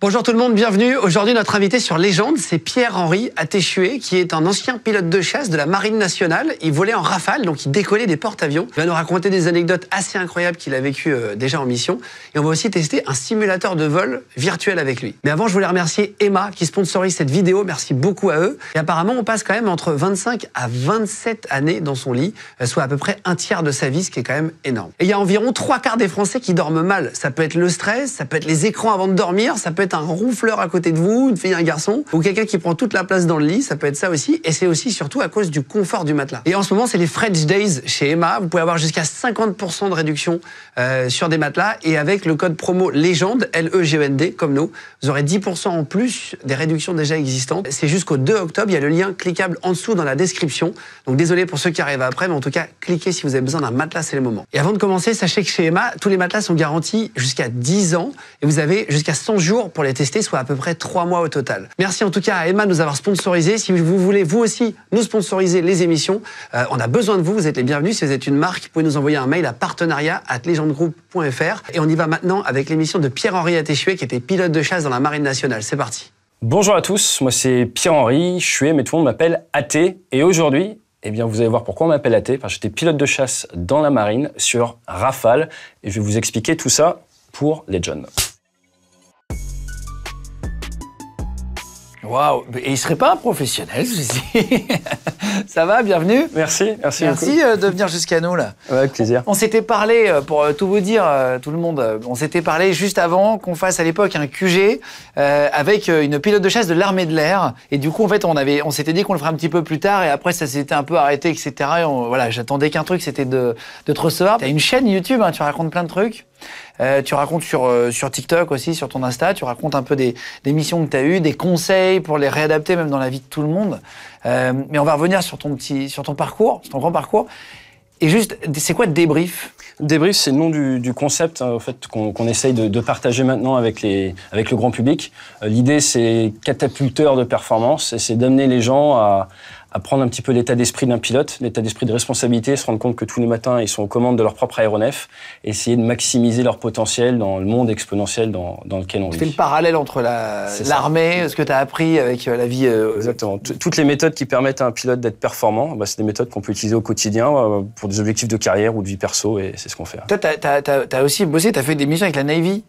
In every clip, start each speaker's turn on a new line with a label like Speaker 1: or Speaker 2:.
Speaker 1: Bonjour tout le monde, bienvenue. Aujourd'hui, notre invité sur Légende, c'est Pierre-Henri Atéchoué, qui est un ancien pilote de chasse de la Marine nationale. Il volait en rafale, donc il décollait des porte-avions. Il va nous raconter des anecdotes assez incroyables qu'il a vécues euh, déjà en mission. Et on va aussi tester un simulateur de vol virtuel avec lui. Mais avant, je voulais remercier Emma, qui sponsorise cette vidéo. Merci beaucoup à eux. Et apparemment, on passe quand même entre 25 à 27 années dans son lit, euh, soit à peu près un tiers de sa vie, ce qui est quand même énorme. Et il y a environ trois quarts des Français qui dorment mal. Ça peut être le stress, ça peut être les écrans avant de dormir, ça peut un roufleur à côté de vous, une fille, un garçon, ou quelqu'un qui prend toute la place dans le lit, ça peut être ça aussi. Et c'est aussi surtout à cause du confort du matelas. Et en ce moment, c'est les French Days chez Emma. Vous pouvez avoir jusqu'à 50% de réduction euh, sur des matelas. Et avec le code promo légende, l e e comme nous, vous aurez 10% en plus des réductions déjà existantes. C'est jusqu'au 2 octobre. Il y a le lien cliquable en dessous dans la description. Donc désolé pour ceux qui arrivent après, mais en tout cas, cliquez si vous avez besoin d'un matelas, c'est le moment. Et avant de commencer, sachez que chez Emma, tous les matelas sont garantis jusqu'à 10 ans et vous avez jusqu'à 100 jours pour pour les tester, soit à peu près trois mois au total. Merci en tout cas à Emma de nous avoir sponsorisé. Si vous voulez vous aussi nous sponsoriser les émissions, euh, on a besoin de vous, vous êtes les bienvenus. Si vous êtes une marque, vous pouvez nous envoyer un mail à partenariat Et on y va maintenant avec l'émission de Pierre-Henri Attéchuet qui était pilote de chasse dans la Marine nationale. C'est parti.
Speaker 2: Bonjour à tous, moi c'est Pierre-Henri Chuet, mais tout le monde m'appelle Athée. Et aujourd'hui, eh bien, vous allez voir pourquoi on m'appelle Athée, parce j'étais pilote de chasse dans la marine sur Rafale, et je vais vous expliquer tout ça pour les jeunes.
Speaker 1: Waouh Et il serait pas un professionnel, dis. Ça va, bienvenue Merci, merci Merci euh, de venir jusqu'à nous, là. Ouais, avec plaisir. On s'était parlé, euh, pour euh, tout vous dire, tout le monde, on s'était parlé juste avant qu'on fasse à l'époque un QG avec une pilote de chasse de l'armée de l'air. Et du coup, en fait, on, avait, on s'était dit qu'on le ferait un petit peu plus tard et après, ça s'était un peu arrêté, etc. Et voilà, j'attendais qu'un truc, c'était de, de te recevoir. T'as une chaîne YouTube, hein, tu racontes plein de trucs. Euh, tu racontes sur, euh, sur TikTok aussi, sur ton Insta, tu racontes un peu des, des missions que tu as eues, des conseils pour les réadapter même dans la vie de tout le monde. Euh, mais on va revenir sur ton, petit, sur ton parcours, sur ton grand parcours. Et juste, c'est quoi débrief
Speaker 2: Débrief, c'est le nom du, du concept en hein, fait qu'on qu'on essaye de, de, partager maintenant avec, les, avec le grand public. Euh, l'idée, c'est catapulteur de performance et c'est d'amener les gens à, Apprendre prendre un petit peu l'état d'esprit d'un pilote, l'état d'esprit de responsabilité, se rendre compte que tous les matins, ils sont aux commandes de leur propre aéronef, essayer de maximiser leur potentiel dans le monde exponentiel dans, dans lequel on vit. C'est le
Speaker 1: parallèle entre l'armée, ce que tu as appris avec euh, la vie... Euh, Exactement. Toutes les méthodes qui permettent à un
Speaker 2: pilote d'être performant, bah, c'est des méthodes qu'on peut utiliser au quotidien euh, pour des objectifs de carrière ou de vie perso, et c'est ce qu'on fait. Hein.
Speaker 1: Toi, tu as, aussi bossé, tu as fait des missions avec la Navy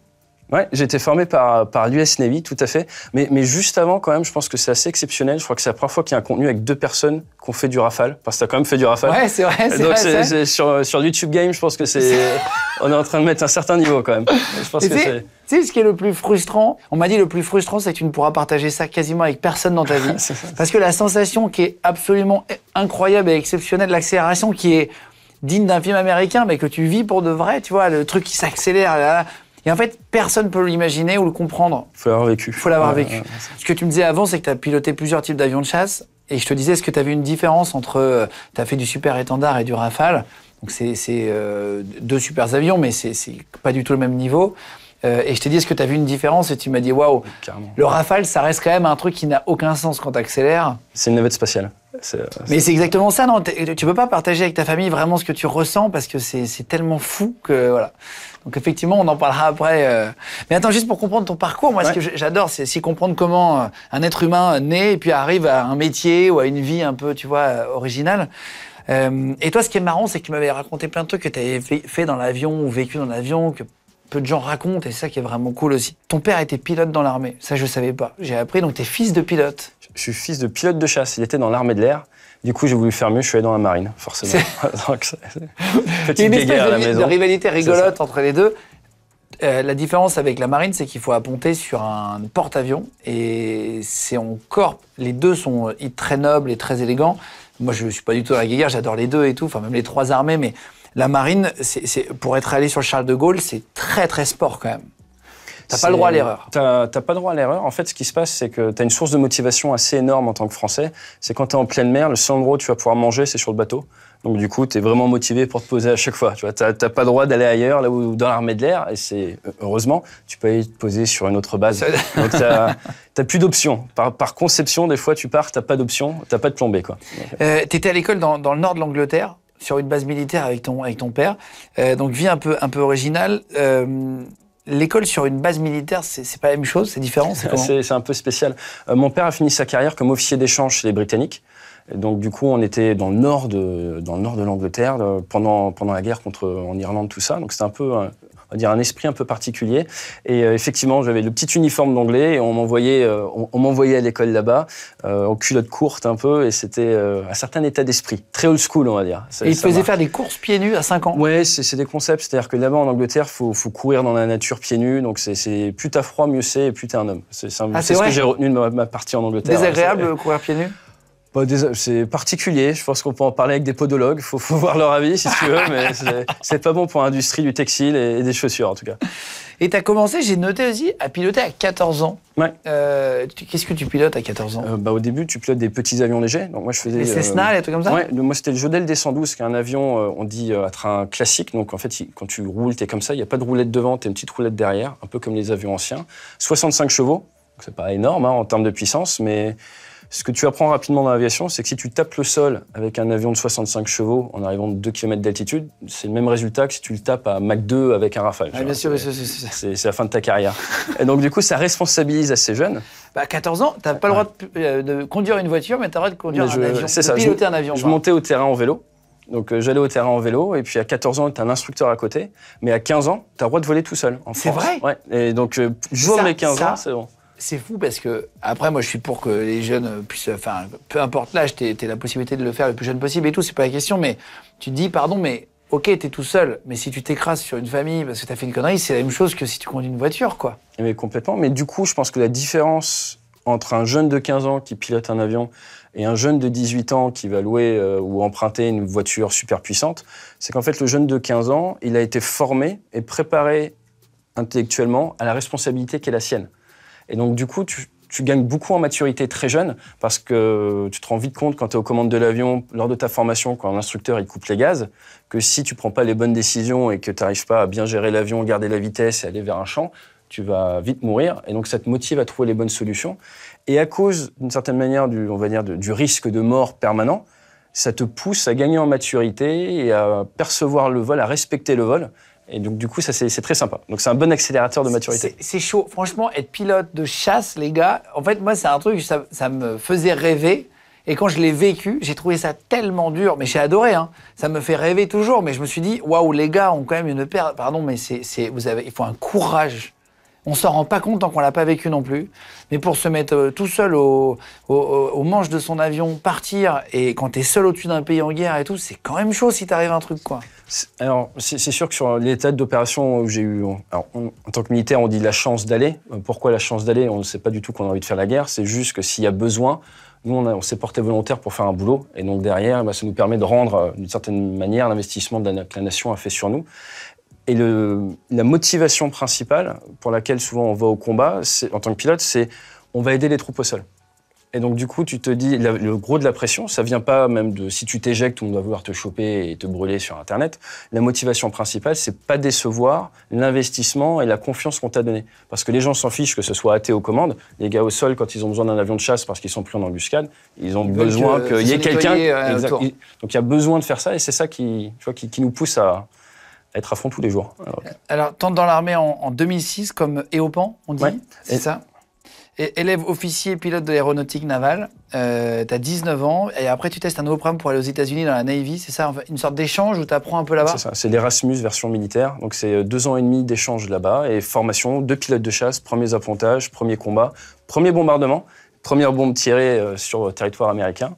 Speaker 1: Ouais, j'ai été formé par, par l'US
Speaker 2: Navy, tout à fait. Mais, mais juste avant, quand même, je pense que c'est assez exceptionnel. Je crois que c'est la première fois qu'il y a un contenu avec deux personnes qu'on fait du rafale. Parce que t'as quand même fait du rafale. Ouais, c'est vrai, c'est Donc, c'est, sur, sur YouTube Game, je pense que c'est. on est en train de mettre un certain niveau, quand même. Je pense que Tu
Speaker 1: sais ce qui est le plus frustrant On m'a dit le plus frustrant, c'est que tu ne pourras partager ça quasiment avec personne dans ta vie. parce que la sensation qui est absolument incroyable et exceptionnelle, l'accélération qui est digne d'un film américain, mais que tu vis pour de vrai, tu vois, le truc qui s'accélère, là et en fait, personne ne peut l'imaginer ou le comprendre. Il faut l'avoir vécu. Il faut l'avoir vécu. Ce que tu me disais avant, c'est que tu as piloté plusieurs types d'avions de chasse. Et je te disais, est-ce que tu as vu une différence entre. Euh, tu as fait du super étendard et du rafale. Donc, c'est euh, deux super avions, mais c'est pas du tout le même niveau. Euh, et je te dit, est-ce que tu as vu une différence Et tu m'as dit, waouh, le Rafale, ça reste quand même un truc qui n'a aucun sens quand tu accélères. C'est une navette spatiale. Mais c'est exactement ça, non Tu peux pas partager avec ta famille vraiment ce que tu ressens parce que c'est tellement fou que. Voilà. Donc effectivement, on en parlera après. Euh. Mais attends, juste pour comprendre ton parcours, moi, ce que j'adore, c'est si comprendre comment euh, un être humain naît et puis arrive à un métier ou à une vie un peu, tu vois, euh, originale. et toi, ce qui est marrant, c'est que tu m'avais raconté plein de trucs que tu avais fait dans l'avion ou vécu dans l'avion, que peu de gens racontent, et c'est ça qui est vraiment cool aussi. Ton père était pilote dans l'armée, ça je savais pas. J'ai
Speaker 2: appris, donc t'es fils de pilote. Je suis fils de pilote de chasse, il était dans l'armée de l'air. Du coup, j'ai voulu faire mieux, je suis allé dans la marine, forcément. Donc, petite une à la maison. de rivalité
Speaker 1: rigolote entre les deux. Euh, la différence avec la marine, c'est qu'il faut apponter sur un porte-avions et c'est encore. Les deux sont euh, très nobles et très élégants. Moi, je suis pas du tout dans la guerre, j'adore les deux et tout, enfin même les trois armées, mais la marine, c'est pour être allé sur Charles de Gaulle, c'est très très sport quand même. T'as pas le droit à euh, l'erreur.
Speaker 2: T'as pas le droit à l'erreur. En fait, ce qui se passe, c'est que tu as une source de motivation assez énorme en tant que Français. C'est quand tu es en pleine mer, le seul endroit où tu vas pouvoir manger, c'est sur le bateau. Donc du coup, tu es vraiment motivé pour te poser à chaque fois. Tu vois, t'as pas le droit d'aller ailleurs, là où dans l'armée de l'air. Et c'est heureusement, tu peux aller te poser sur une autre base. Donc t'as
Speaker 1: plus d'options. Par, par, conception, des fois, tu pars, t'as pas d'options, t'as pas de plombée. Quoi. Euh, t'étais à l'école dans, le nord de l'Angleterre sur une base militaire avec ton, avec ton père. Euh, donc, vie un peu, un peu originale. L'école sur une base militaire, c'est pas la même chose, c'est différent C'est
Speaker 2: un peu spécial. Euh, mon père a fini sa carrière comme officier d'échange chez les Britanniques. donc du coup, on était dans le nord de dans le nord de l'Angleterre euh, pendant pendant la guerre contre en Irlande tout ça. Donc c'était un peu euh, dire, un esprit un peu particulier. Et euh, effectivement, j'avais le petit uniforme d'anglais et on m'envoyait, euh, on, m'envoyait à l'école là-bas, euh, en culotte courte un peu, et c'était un certain état d'esprit, très old school, on va dire. et il faisait faire des courses pieds nus à 5 ans Ouais, c'est des concepts, c'est-à-dire que là-bas en Angleterre, faut, faut courir dans la nature pieds nus, donc c'est plus t'as froid, mieux c'est, et plus t'es un homme. C'est ah, ce que j'ai retenu de ma, ma, partie en Angleterre. Désagréable courir pieds nus c'est particulier, je pense qu'on peut en parler avec des podologues, il faut, faut, voir leur avis si tu veux, mais c'est pas bon pour l'industrie du textile et, des chaussures en tout cas.
Speaker 1: Et tu as commencé, j'ai noté aussi, à piloter à 14 ans.
Speaker 2: Ouais. Euh, qu'est-ce que tu pilotes à 14 ans euh, bah, Au début, tu pilotes des petits avions légers. Donc, moi, je faisais, les euh, Cessna, comme ça moi c'était le Jodel D112, qui est un avion, on dit, à train classique. Donc en fait, quand tu roules, tu es comme ça, il n'y a pas de roulette devant, tu une petite roulette derrière, un peu comme les avions anciens. 65 chevaux, c'est pas énorme hein, en termes de puissance, mais ce que tu apprends rapidement dans l'aviation, c'est que si tu tapes le sol avec un avion de 65 chevaux en arrivant de 2 km d'altitude, c'est le même résultat que si tu le tapes à Mach 2 avec un Rafale. Ah, sûr, c'est la fin de ta carrière. et donc, du coup, ça responsabilise assez jeune.
Speaker 1: Bah, à 14 ans, tu n'as pas le droit euh, de, conduire une voiture, mais tu as le droit de conduire un avion, je, un avion. Je montais
Speaker 2: au terrain en vélo. Donc euh, j'allais au terrain en vélo et puis à 14 ans, tu as un instructeur à côté,
Speaker 1: mais à 15 ans, tu as le droit de voler tout seul en C'est vrai Ouais. Et donc euh, jour mes 15 ans, c'est bon c'est fou parce que, après, moi, je suis pour que les jeunes puissent. Enfin, peu importe l'âge, tu la possibilité de le faire le plus jeune possible et tout, c'est pas la question, mais tu te dis, pardon, mais ok, t'es tout seul, mais si tu t'écrases sur une famille parce que t'as fait une connerie, c'est la même chose que si tu conduis une voiture, quoi. Eh mais complètement. Mais du coup, je pense que
Speaker 2: la différence entre un jeune de 15 ans qui pilote un avion et un jeune de 18 ans qui va louer euh, ou emprunter une voiture super puissante, c'est qu'en fait, le jeune de 15 ans, il a été formé et préparé intellectuellement à la responsabilité qui est la sienne. Et donc, du coup, tu, gagnes beaucoup en maturité très jeune parce que tu te rends vite compte quand tu es aux commandes de l'avion, lors de ta formation, quand l'instructeur il coupe les gaz, que si tu prends pas les bonnes décisions et que tu n'arrives pas à bien gérer l'avion, garder la vitesse et aller vers un champ, tu vas vite mourir. Et donc ça te motive à trouver les bonnes solutions. Et à cause, d'une certaine manière, on va dire, du risque de mort permanent, ça te pousse à gagner en maturité et à percevoir le vol, à respecter le vol. Et donc, du coup, ça, c'est très sympa. Donc, c'est un bon accélérateur de maturité.
Speaker 1: C'est chaud. Franchement, être pilote de chasse, les gars, en fait, moi, c'est un truc, ça, me faisait rêver. Et quand je l'ai vécu, j'ai trouvé ça tellement dur. Mais j'ai adoré, hein. Ça me fait rêver toujours. Mais je me suis dit, waouh, les gars ont quand même une perte Pardon, mais c'est, vous avez, il faut un courage on s'en rend pas compte tant qu'on l'a pas vécu non plus. Mais pour se mettre euh, tout seul au, manche de son avion, partir, et quand tu es seul au-dessus d'un pays en guerre et tout, c'est quand même chaud si t'arrive un truc, quoi. Alors, c'est sûr que sur
Speaker 2: l'état d'opération où j'ai eu. en tant que militaire, on dit la chance d'aller. Euh, pourquoi la chance d'aller On ne sait pas du tout qu'on a envie de faire la guerre. C'est juste que s'il y a besoin, nous, on, s'est porté volontaire pour faire un boulot. Et donc, derrière, bah, ça nous permet de rendre, euh, d'une certaine manière, l'investissement que la nation a fait sur nous. Et le, la motivation principale pour laquelle souvent on va au combat, en tant que pilote, c'est on va aider les troupes au sol. Et donc du coup, tu te dis, le gros de la pression, ça vient pas même de si tu t'éjectes, on doit vouloir te choper et te brûler sur Internet. La motivation principale, c'est pas décevoir l'investissement et la confiance qu'on t'a donnée. Parce que les gens s'en fichent que ce soit athée aux commandes. Les gars au sol, quand ils ont besoin d'un avion de chasse parce qu'ils sont pris en embuscade, ils ont besoin qu'il y ait quelqu'un. Euh, donc il y a besoin de faire ça et c'est ça qui, tu vois, qui nous pousse à, être à fond tous les jours.
Speaker 1: Alors, tente dans l'armée en, 2006 comme éopan, on dit, c'est ça élève officier pilote de l'aéronautique navale, euh, tu as 19 ans, et après tu testes un nouveau programme pour aller aux États-Unis dans la Navy, c'est ça Une sorte d'échange où tu apprends un peu là-bas C'est ça,
Speaker 2: c'est l'Erasmus version militaire. Donc c'est euh, deux ans et demi d'échange là-bas et formation, deux pilotes de chasse, premiers apprentages, premier combat, premier bombardement. Première bombe tirée euh, sur le euh, territoire américain,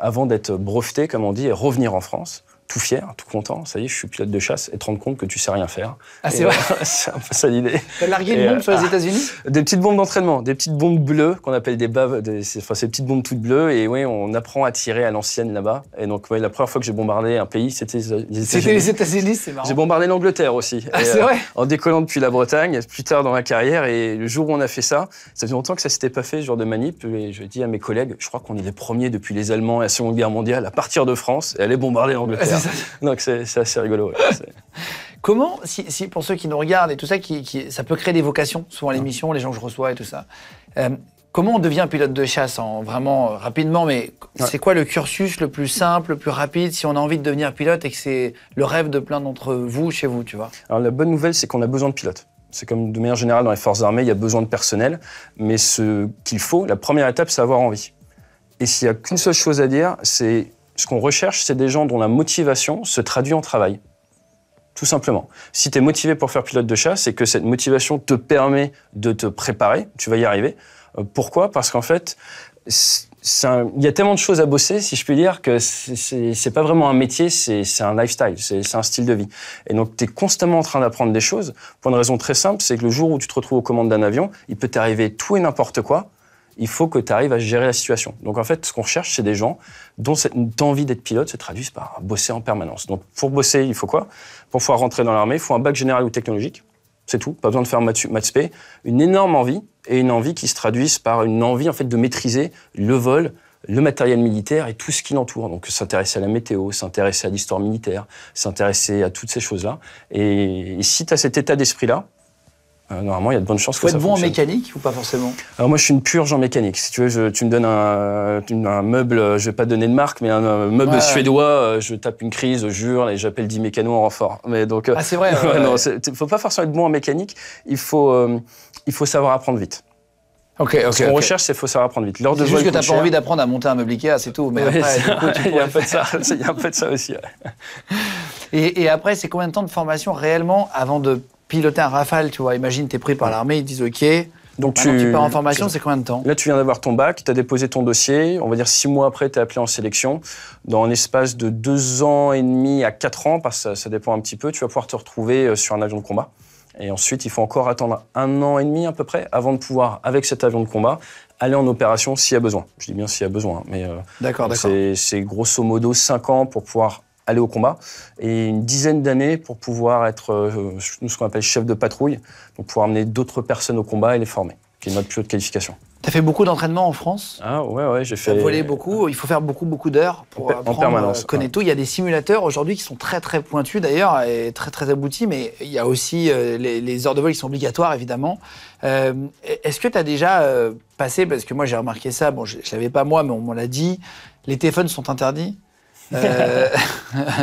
Speaker 2: avant d'être breveté, comme on dit, et revenir en France tout fier, tout content, ça y est, je suis pilote de chasse, et te rendre compte que tu sais rien faire. Ah, c'est euh, vrai C'est un peu ça l'idée. T'as largué une euh, bombe sur les ah, États-Unis Des petites bombes d'entraînement, des petites bombes bleues qu'on appelle des baves, enfin ces petites bombes toutes bleues, et oui, on apprend à tirer à l'ancienne là-bas. Et donc, ouais, la première fois que j'ai bombardé un pays, c'était les États-Unis. C'était les
Speaker 1: États-Unis, c'est marrant. J'ai
Speaker 2: bombardé l'Angleterre aussi. Ah, euh, en décollant depuis la Bretagne, plus tard dans ma carrière, et le jour où on a fait ça, ça faisait longtemps que ça s'était pas fait, ce genre de manip, et je dis à mes collègues, je crois qu'on est les premiers depuis les Allemands et la Seconde Guerre mondiale à partir de France et aller bombarder l'Angleterre. Donc c'est assez rigolo.
Speaker 1: Comment, si, pour ceux qui nous regardent et tout ça, qui, ça peut créer des vocations, souvent les l'émission, les gens que je reçois et tout ça. Euh, comment on devient pilote de chasse en vraiment euh, rapidement Mais c'est quoi le cursus le plus simple, le plus rapide si on a envie de devenir pilote et que c'est le rêve de plein d'entre vous chez vous, tu vois
Speaker 2: Alors la bonne nouvelle, c'est qu'on a besoin de pilotes. C'est comme de manière générale dans les forces armées, il y a besoin de personnel, mais ce qu'il faut, la première étape, c'est avoir envie. Et s'il n'y a qu'une seule chose à dire, c'est ce qu'on recherche, c'est des gens dont la motivation se traduit en travail. Tout simplement. Si tu es motivé pour faire pilote de chasse et que cette motivation te permet de te préparer, tu vas y arriver. Euh, pourquoi Parce qu'en fait, il y a tellement de choses à bosser, si je puis dire, que c'est pas vraiment un métier, c'est un lifestyle, c'est un style de vie. Et donc, tu es constamment en train d'apprendre des choses pour une raison très simple, c'est que le jour où tu te retrouves aux commandes d'un avion, il peut t'arriver tout et n'importe quoi il faut que tu arrives à gérer la situation. Donc en fait, ce qu'on recherche, c'est des gens dont cette envie d'être pilote se traduise par bosser en permanence. Donc pour bosser, il faut quoi Pour pouvoir rentrer dans l'armée, il faut un bac général ou technologique. C'est tout, pas besoin de faire maths, maths P. Une énorme envie et une envie qui se traduise par une envie en fait de maîtriser le vol, le matériel militaire et tout ce qui l'entoure. Donc s'intéresser à la météo, s'intéresser à l'histoire militaire, s'intéresser à toutes ces choses-là. et si tu as cet état d'esprit-là, euh, normalement, il y a de bonnes chances Faut que ça Faut être bon en
Speaker 1: mécanique ou pas forcément
Speaker 2: Alors moi, je suis une purge en mécanique. Si tu veux, tu me donnes un, meuble, euh, je vais pas donner de marque, mais un, meuble suédois, euh, je tape une crise, je jure, et j'appelle 10 mécanos en renfort. Mais donc, ah, c'est vrai Il ne faut pas forcément être bon en mécanique, il faut, il faut savoir apprendre vite. Ok, Ce qu'on recherche, c'est faut savoir apprendre vite. L'heure Juste que n'as pas envie
Speaker 1: d'apprendre à monter un meuble Ikea, c'est tout. Mais après, il y
Speaker 2: a un peu de ça. aussi.
Speaker 1: et, après, c'est combien de temps de formation réellement avant de piloter un rafale, tu vois. Imagine, tu es pris par l'armée, ils disent OK. Donc tu, pars en formation, c'est combien de temps
Speaker 2: Là, tu viens d'avoir ton bac, tu as déposé ton dossier. On va dire six mois après, tu es appelé en sélection. Dans un espace de deux ans et demi à quatre ans, parce que ça, dépend un petit peu, tu vas pouvoir te retrouver euh, sur un avion de combat. Et ensuite, il faut encore attendre un an et demi à peu près avant de pouvoir, avec cet avion de combat, aller en opération s'il y a besoin. Je dis bien s'il y a besoin, hein, mais euh, c'est grosso modo cinq ans pour pouvoir aller au combat, et une dizaine d'années pour pouvoir être euh, ce qu'on appelle chef de patrouille, pour pouvoir amener d'autres personnes au combat et les former, qui est notre plus haute qualification.
Speaker 1: as fait beaucoup d'entraînement en France Ah ouais, ouais, j'ai fait. voler volé beaucoup, il faut faire beaucoup, beaucoup d'heures pour en, apprendre, en permanence. Euh, connaît tout. Il y a des simulateurs aujourd'hui qui sont très, très pointus d'ailleurs et très, très aboutis, mais il y a aussi euh, les, heures de vol qui sont obligatoires évidemment. E-, est-ce que tu as déjà passé, parce que moi j'ai remarqué ça, bon, je, ne l'avais pas moi, mais on m'en l'a dit, les téléphones sont interdits euh,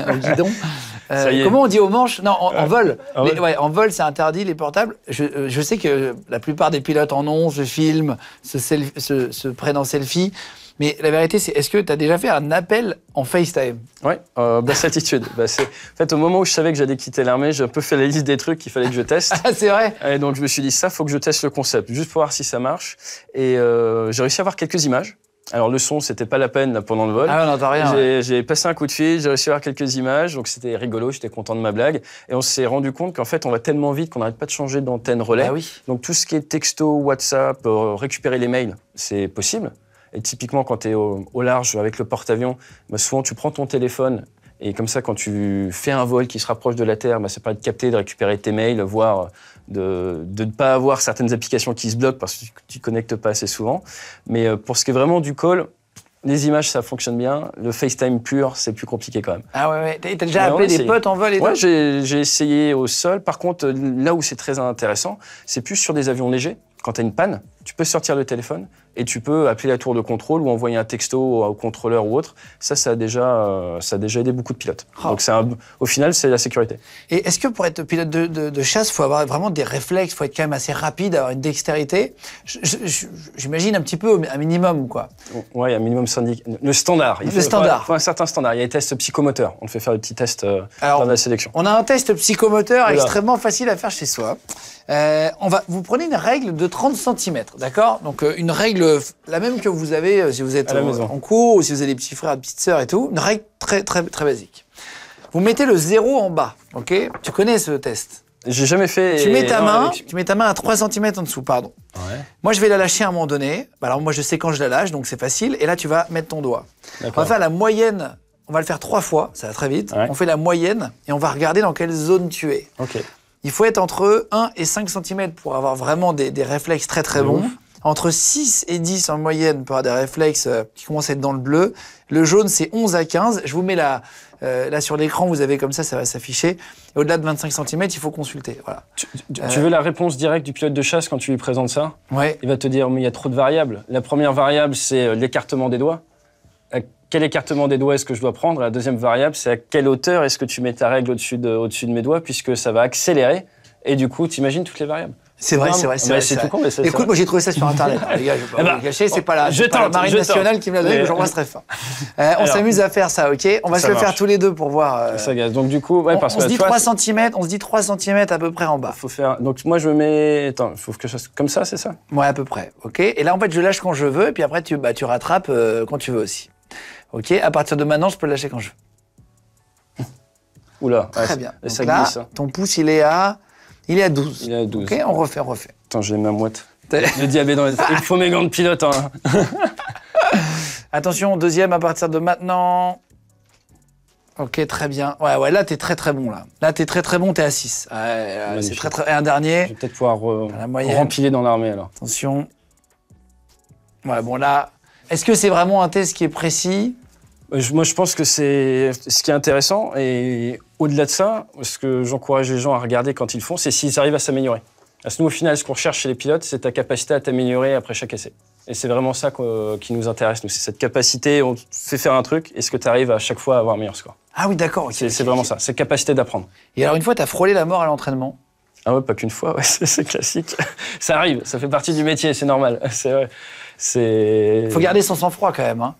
Speaker 1: au guidon. Oh, euh, comment on dit aux manches Non, en, ah, vol. Ah en vol. c'est interdit, les portables. Euh, je, sais que la plupart des pilotes en ont, se filment, se, prennent en selfie. Mais la vérité, c'est est-ce que tu as déjà fait un appel en FaceTime Oui, euh, basse bah, en fait, au moment où je savais que j'allais quitter l'armée, j'ai un peu
Speaker 2: fait la liste des trucs qu'il fallait que je teste. Ah, c'est vrai Et donc, je me suis dit, ça, faut que je teste le concept, juste pour voir si ça marche. Et j'ai réussi à avoir quelques images. Alors le son, c'était pas la peine pendant le vol. Ah, on rien. J'ai passé un coup de fil, j'ai réussi à avoir quelques images, donc c'était rigolo, j'étais content de ma blague. Et on s'est rendu compte qu'en fait, on va tellement vite qu'on n'arrête pas de changer d'antenne relais. Ah, oui. Donc tout ce qui est texto, WhatsApp, euh, récupérer les mails, c'est possible. Et typiquement, quand tu es au, large avec le porte-avions, bah, souvent tu prends ton téléphone et comme ça, quand tu fais un vol qui se rapproche de la Terre, bah, ça permet de capter, de récupérer tes mails, voire de, ne pas avoir certaines applications qui se bloquent parce que tu ne connectes pas assez souvent. Mais euh, pour ce qui est vraiment du call, les images, ça fonctionne bien. Le FaceTime pur, c'est plus compliqué quand même. Ah ouais, T'as déjà appelé des potes en vol et j'ai essayé au sol. Par contre, là où c'est très intéressant, c'est plus sur des avions légers. Quand t'as une panne, tu peux sortir le téléphone et tu peux appeler la tour de contrôle ou envoyer un texto au contrôleur ou autre. Ça, ça
Speaker 1: a déjà, euh, ça a déjà aidé beaucoup de pilotes. Oh. Donc, un, au final, c'est la sécurité. Et est-ce que pour être pilote de, chasse, il faut avoir vraiment des réflexes, il faut être quand même assez rapide, avoir une dextérité J'imagine un petit peu, un minimum, ou quoi.
Speaker 2: Oui, un minimum syndic... Le standard. Il le standard. un, certain standard. Il y a les tests psychomoteurs. On fait faire des petits tests euh, dans la sélection. On a un test psychomoteur extrêmement
Speaker 1: facile à faire chez soi. Euh, on va, vous prenez une règle de 30 cm d'accord Donc euh, une règle, la même que vous avez euh, si vous êtes en, cours ou si vous avez des petits frères, des petites sœurs et tout, une règle très très très basique. Vous mettez le zéro en bas, ok Tu connais ce test J'ai jamais fait. Tu mets ta main, tu mets ta main à 3 cm en dessous, pardon. Moi je vais la lâcher à un moment donné. Bah, alors moi je sais quand je la lâche, donc c'est facile. Et là tu vas mettre ton doigt. On va faire la moyenne on va le faire trois fois, ça va très vite. On fait la moyenne et on va regarder dans quelle zone tu es. Ok. Il faut être entre 1 et 5 cm pour avoir vraiment des, réflexes très très bons. Entre 6 et 10 en moyenne pour avoir des réflexes euh, qui commencent à être dans le bleu. Le jaune, c'est 11 à 15. Je vous mets là euh, là sur l'écran, vous avez comme ça, ça va s'afficher. Au-delà de 25 cm, il faut consulter. Voilà. Tu, euh, veux
Speaker 2: la réponse directe du pilote de chasse quand tu lui présentes ça Ouais. Il va te dire, mais il y a trop de variables. La première variable, c'est l'écartement des doigts quel écartement des doigts est-ce que je dois prendre. La deuxième variable, c'est à quelle hauteur est-ce que tu mets ta règle au-dessus de, de mes doigts, puisque ça va accélérer. Et du coup, tu imagines toutes les variables. C'est vrai, c'est vrai, c'est vrai. tout con, mais Écoute, moi
Speaker 1: j'ai trouvé ça sur Internet. les gars, je vais pas eh ben, c'est pas la, je pas Marine nationale qui me l'a donné, mais, moi, très
Speaker 2: fort. Euh, on s'amuse
Speaker 1: à faire ça, ok On va se le faire tous les deux pour voir. Euh, ça Donc du coup, parce on, se dit 3 cm, on se dit 3 cm à peu près en bas. Faut faire. Donc moi je me mets. Attends, faut que ça. comme ça, c'est ça Ouais, à peu près, ok Et là en fait je lâche quand je veux, et puis après tu, bah, tu rattrapes euh, quand tu veux aussi. Ok, à partir de maintenant, je peux le lâcher quand je veux. Oula, Très bien. là, hein. ton pouce, il est à, il est à 12. Il est à 12. Ok, on refait, refait. Attends, j'ai ma moite. Le diabète dans les... Il faut mes gants de pilote. Hein. Attention, deuxième à partir de maintenant. Ok, très bien. Ouais, ouais, là, t'es très très bon, là. Là, t'es très très bon, t'es à 6. c'est très très... Et un dernier. Je vais peut-être pouvoir rempiler dans l'armée, alors. Attention. Ouais, bon, là... Est-ce que c'est vraiment un test qui est précis moi,
Speaker 2: je pense que c'est ce qui est intéressant. Et au-delà de ça, ce que j'encourage les gens à regarder quand ils font, c'est s'ils arrivent à s'améliorer. Parce ce nous, au final, ce qu'on recherche chez les pilotes, c'est ta capacité à t'améliorer après chaque essai. Et c'est vraiment ça qui nous intéresse, nous. C'est cette capacité, on te fait faire un truc, est-ce que tu arrives à chaque fois à avoir meilleur score Ah oui, d'accord. c'est vraiment ça, cette capacité d'apprendre. Et alors, une fois, tu as frôlé la mort à l'entraînement Ah ouais, pas qu'une fois, c'est classique. ça arrive, ça fait partie du métier, c'est normal.
Speaker 1: C'est vrai. Faut garder son sang-froid quand même. Hein.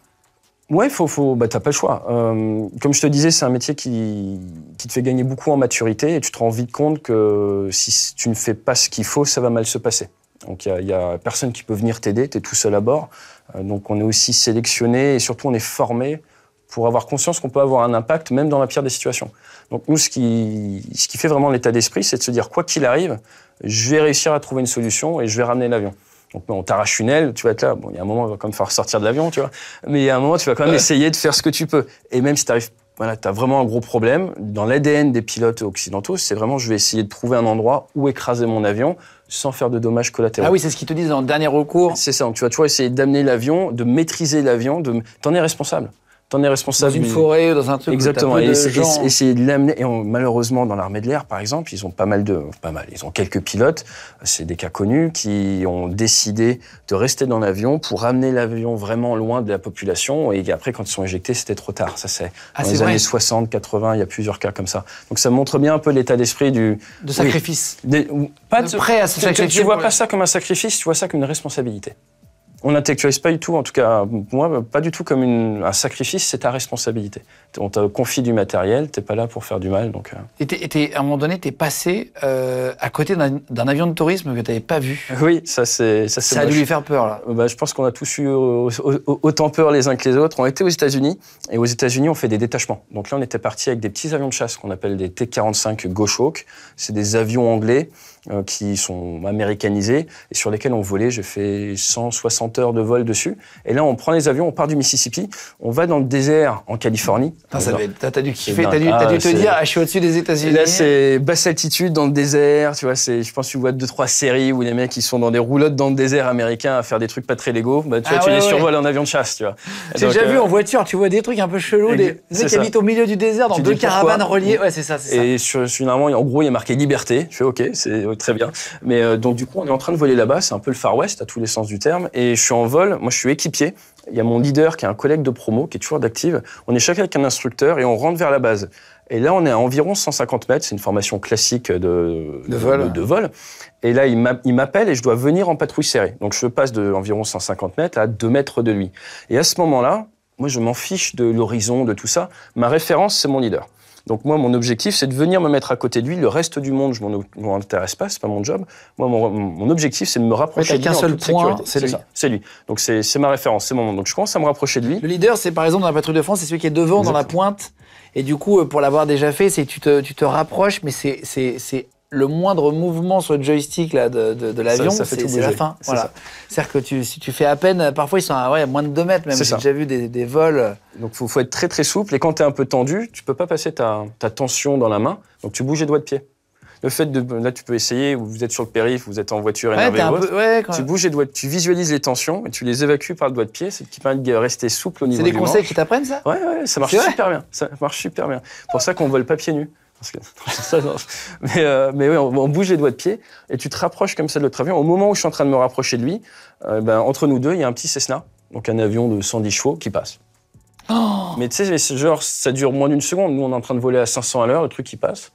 Speaker 2: Ouais, faut, faut, bah, t'as pas le choix. Euh, comme je te disais, c'est un métier qui, qui, te fait gagner beaucoup en maturité et tu te rends vite compte que si tu ne fais pas ce qu'il faut, ça va mal se passer. Donc il n'y a, personne qui peut venir t'aider, tu es tout seul à bord. Euh, donc on est aussi sélectionné et surtout on est formé pour avoir conscience qu'on peut avoir un impact même dans la pire des situations. Donc nous, ce qui, ce qui fait vraiment l'état d'esprit, c'est de se dire quoi qu'il arrive, je vais réussir à trouver une solution et je vais ramener l'avion on, on t'arrache une aile, tu vas être là. Bon, il y a un moment, il va quand même falloir sortir de l'avion, tu vois. Mais il y a un moment, tu vas quand même essayer de faire ce que tu peux. Et même si tu voilà, as vraiment un gros problème. Dans l'ADN des pilotes occidentaux, c'est vraiment, je vais essayer de trouver un endroit où écraser mon avion sans faire de dommages collatéraux. Ah oui, c'est
Speaker 1: ce qu'ils te disent dans le dernier recours.
Speaker 2: C'est ça. Donc, tu vas toujours essayer d'amener l'avion, de maîtriser l'avion, de, t'en es responsable. T'en es responsable. Dans une forêt,
Speaker 1: dans un truc. Exactement. Et, essayer
Speaker 2: de l'amener. Et malheureusement, dans l'armée de l'air, par exemple, ils ont pas mal de, pas mal. Ils ont quelques pilotes. C'est des cas connus qui ont décidé de rester dans l'avion pour amener l'avion vraiment loin de la population. Et après, quand ils sont éjectés, c'était trop tard. Ça, c'est ah, dans les années 60, 80. Il y a plusieurs cas comme ça. Donc, ça montre bien un peu l'état d'esprit du. De sacrifice. pas de, prêt à Tu, tu vois pas ça comme un sacrifice. Tu vois ça comme une responsabilité on n'intellectualise pas du tout, en tout cas, moi, pas du tout comme un sacrifice, c'est ta responsabilité. On te confie du matériel, t'es pas là pour faire du mal. Donc, euh.
Speaker 1: et à un moment donné, t'es passé euh, à côté d'un avion de tourisme que t'avais pas vu. Oui, ça c'est. Ça, ça a dû lui faire
Speaker 2: peur, là. Euh, bah, je pense qu'on a tous eu autant peur les uns que les autres. On était aux États-Unis, et aux États-Unis, on fait des détachements. Donc là, on était parti avec des petits avions de chasse qu'on appelle des T-45 Gauchoques. C'est des avions anglais euh, qui sont américanisés et sur lesquels on volait. J'ai fait 160 heures de vol dessus. Et là, on prend les avions, on part du Mississippi, on va dans le désert en
Speaker 1: Californie. T'as dû kiffer, t'as dû, ah, te dire, ah, je suis au-dessus des États-Unis. Là, c'est basse altitude
Speaker 2: dans le désert. Tu vois, c'est, je pense, que tu vois deux trois séries où les mecs ils sont dans des roulottes dans le désert américain à faire des trucs pas très légaux. Bah, ah tu les survoles en avion de chasse. Tu vois. J'ai déjà vu euh, en
Speaker 1: voiture, tu vois des trucs un peu chelous, des mecs qui habitent au milieu du désert dans deux caravanes reliées. Ouais, c'est ça.
Speaker 2: Et finalement, en gros, il y a marqué liberté. Je fais, ok, c'est très bien. Mais euh, donc, du coup, on est en train de voler là-bas. C'est un peu le Far West à tous les sens du terme. Et je suis en vol. Moi, je suis équipier. Il y a mon leader qui est un collègue de promo qui est toujours d'active. On est chacun avec un instructeur et on rentre vers la base. Et là, on est à environ 150 mètres. C'est une formation classique de, vol. Et là, il m'appelle et je dois venir en patrouille serrée. Donc, je passe de environ 150 mètres à 2 mètres de lui. Et à ce moment-là, moi, je m'en fiche de l'horizon, de tout ça. Ma référence, c'est mon leader. Donc moi, mon objectif, c'est de venir me mettre à côté de lui. Le reste du monde, je m'en intéresse pas, c'est pas mon job. Moi, mon, objectif, c'est de me rapprocher de lui. qu'un seul point, c'est lui.
Speaker 1: C'est lui. Donc c'est ma référence, c'est mon monde. Donc je commence à me rapprocher de lui. Le leader, c'est par exemple dans la patrouille de France, c'est celui qui est devant dans la pointe. Et du coup, euh, pour l'avoir déjà fait, c'est tu te, tu te rapproches, mais c'est le moindre mouvement sur le joystick là, de, de, de l'avion, c'est la fin. Voilà. C'est-à-dire que tu, si tu fais à peine, parfois ils sont à, ouais, moins de 2 mètres, même j'ai déjà vu des, des vols. Donc il faut, faut, être très très
Speaker 2: souple, et quand tu es un peu tendu, tu peux pas passer ta, ta tension dans la main, donc tu bouges les doigts de pied. Le fait de. Là, tu peux essayer, vous êtes sur le périph', vous êtes en voiture énervé ou autre, tu bouges les doigts, tu visualises les tensions et tu les évacues par le doigt de pied, ce qui permet de rester souple au niveau du C'est des conseils qui t'apprennent, ça ouais, ouais, ça marche super bien. Ça marche super bien. pour ça qu'on vole pas pieds nus. Parce que, Mais, euh, mais oui, on, bouge les doigts de pied et tu te rapproches comme ça de l'autre avion. Au moment où je suis en train de me rapprocher de lui, euh, ben, entre nous deux, il y a un petit Cessna, donc un avion de 110 chevaux qui passe. Oh mais tu sais, genre, ça dure moins d'une seconde. Nous, on est en train de voler à 500 à l'heure, le truc qui passe.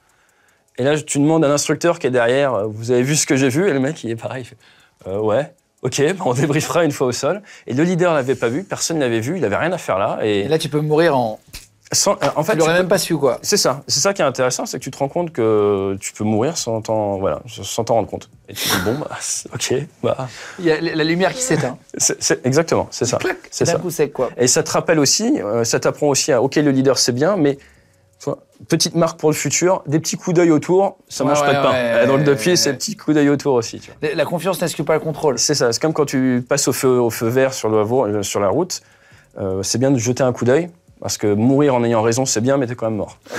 Speaker 2: Et là, tu demandes à l'instructeur qui est derrière, euh, vous avez vu ce que j'ai vu Et le mec, il est pareil. ouais. Ok, on débriefera une fois au sol. Et le leader l'avait pas vu, personne l'avait vu, il avait rien à faire là. et
Speaker 1: là, tu peux mourir en euh, en fait, tu l'aurais même pas su quoi. C'est ça,
Speaker 2: c'est ça qui est intéressant, c'est que tu te rends compte que tu peux mourir sans t'en voilà, sans t'en rendre compte. Et tu te dis bon bah, ok bah.
Speaker 1: Il y a la lumière qui s'éteint.
Speaker 2: C'est, exactement, c'est ça. C'est ça. Coup, quoi. Et ça te rappelle aussi, euh, ça t'apprend aussi à ok le leader c'est bien, mais petite marque pour le futur, des petits coups d'œil autour, ça ne mange pas de pain. Ouais, Donc depuis, c'est petits coups d'œil autour aussi. Tu vois. La confiance n'exclut pas le contrôle. C'est ça. C'est comme quand tu passes au feu au feu vert sur sur la route, euh, c'est bien de jeter un coup d'œil parce que mourir en ayant raison, c'est bien, mais t'es quand même mort.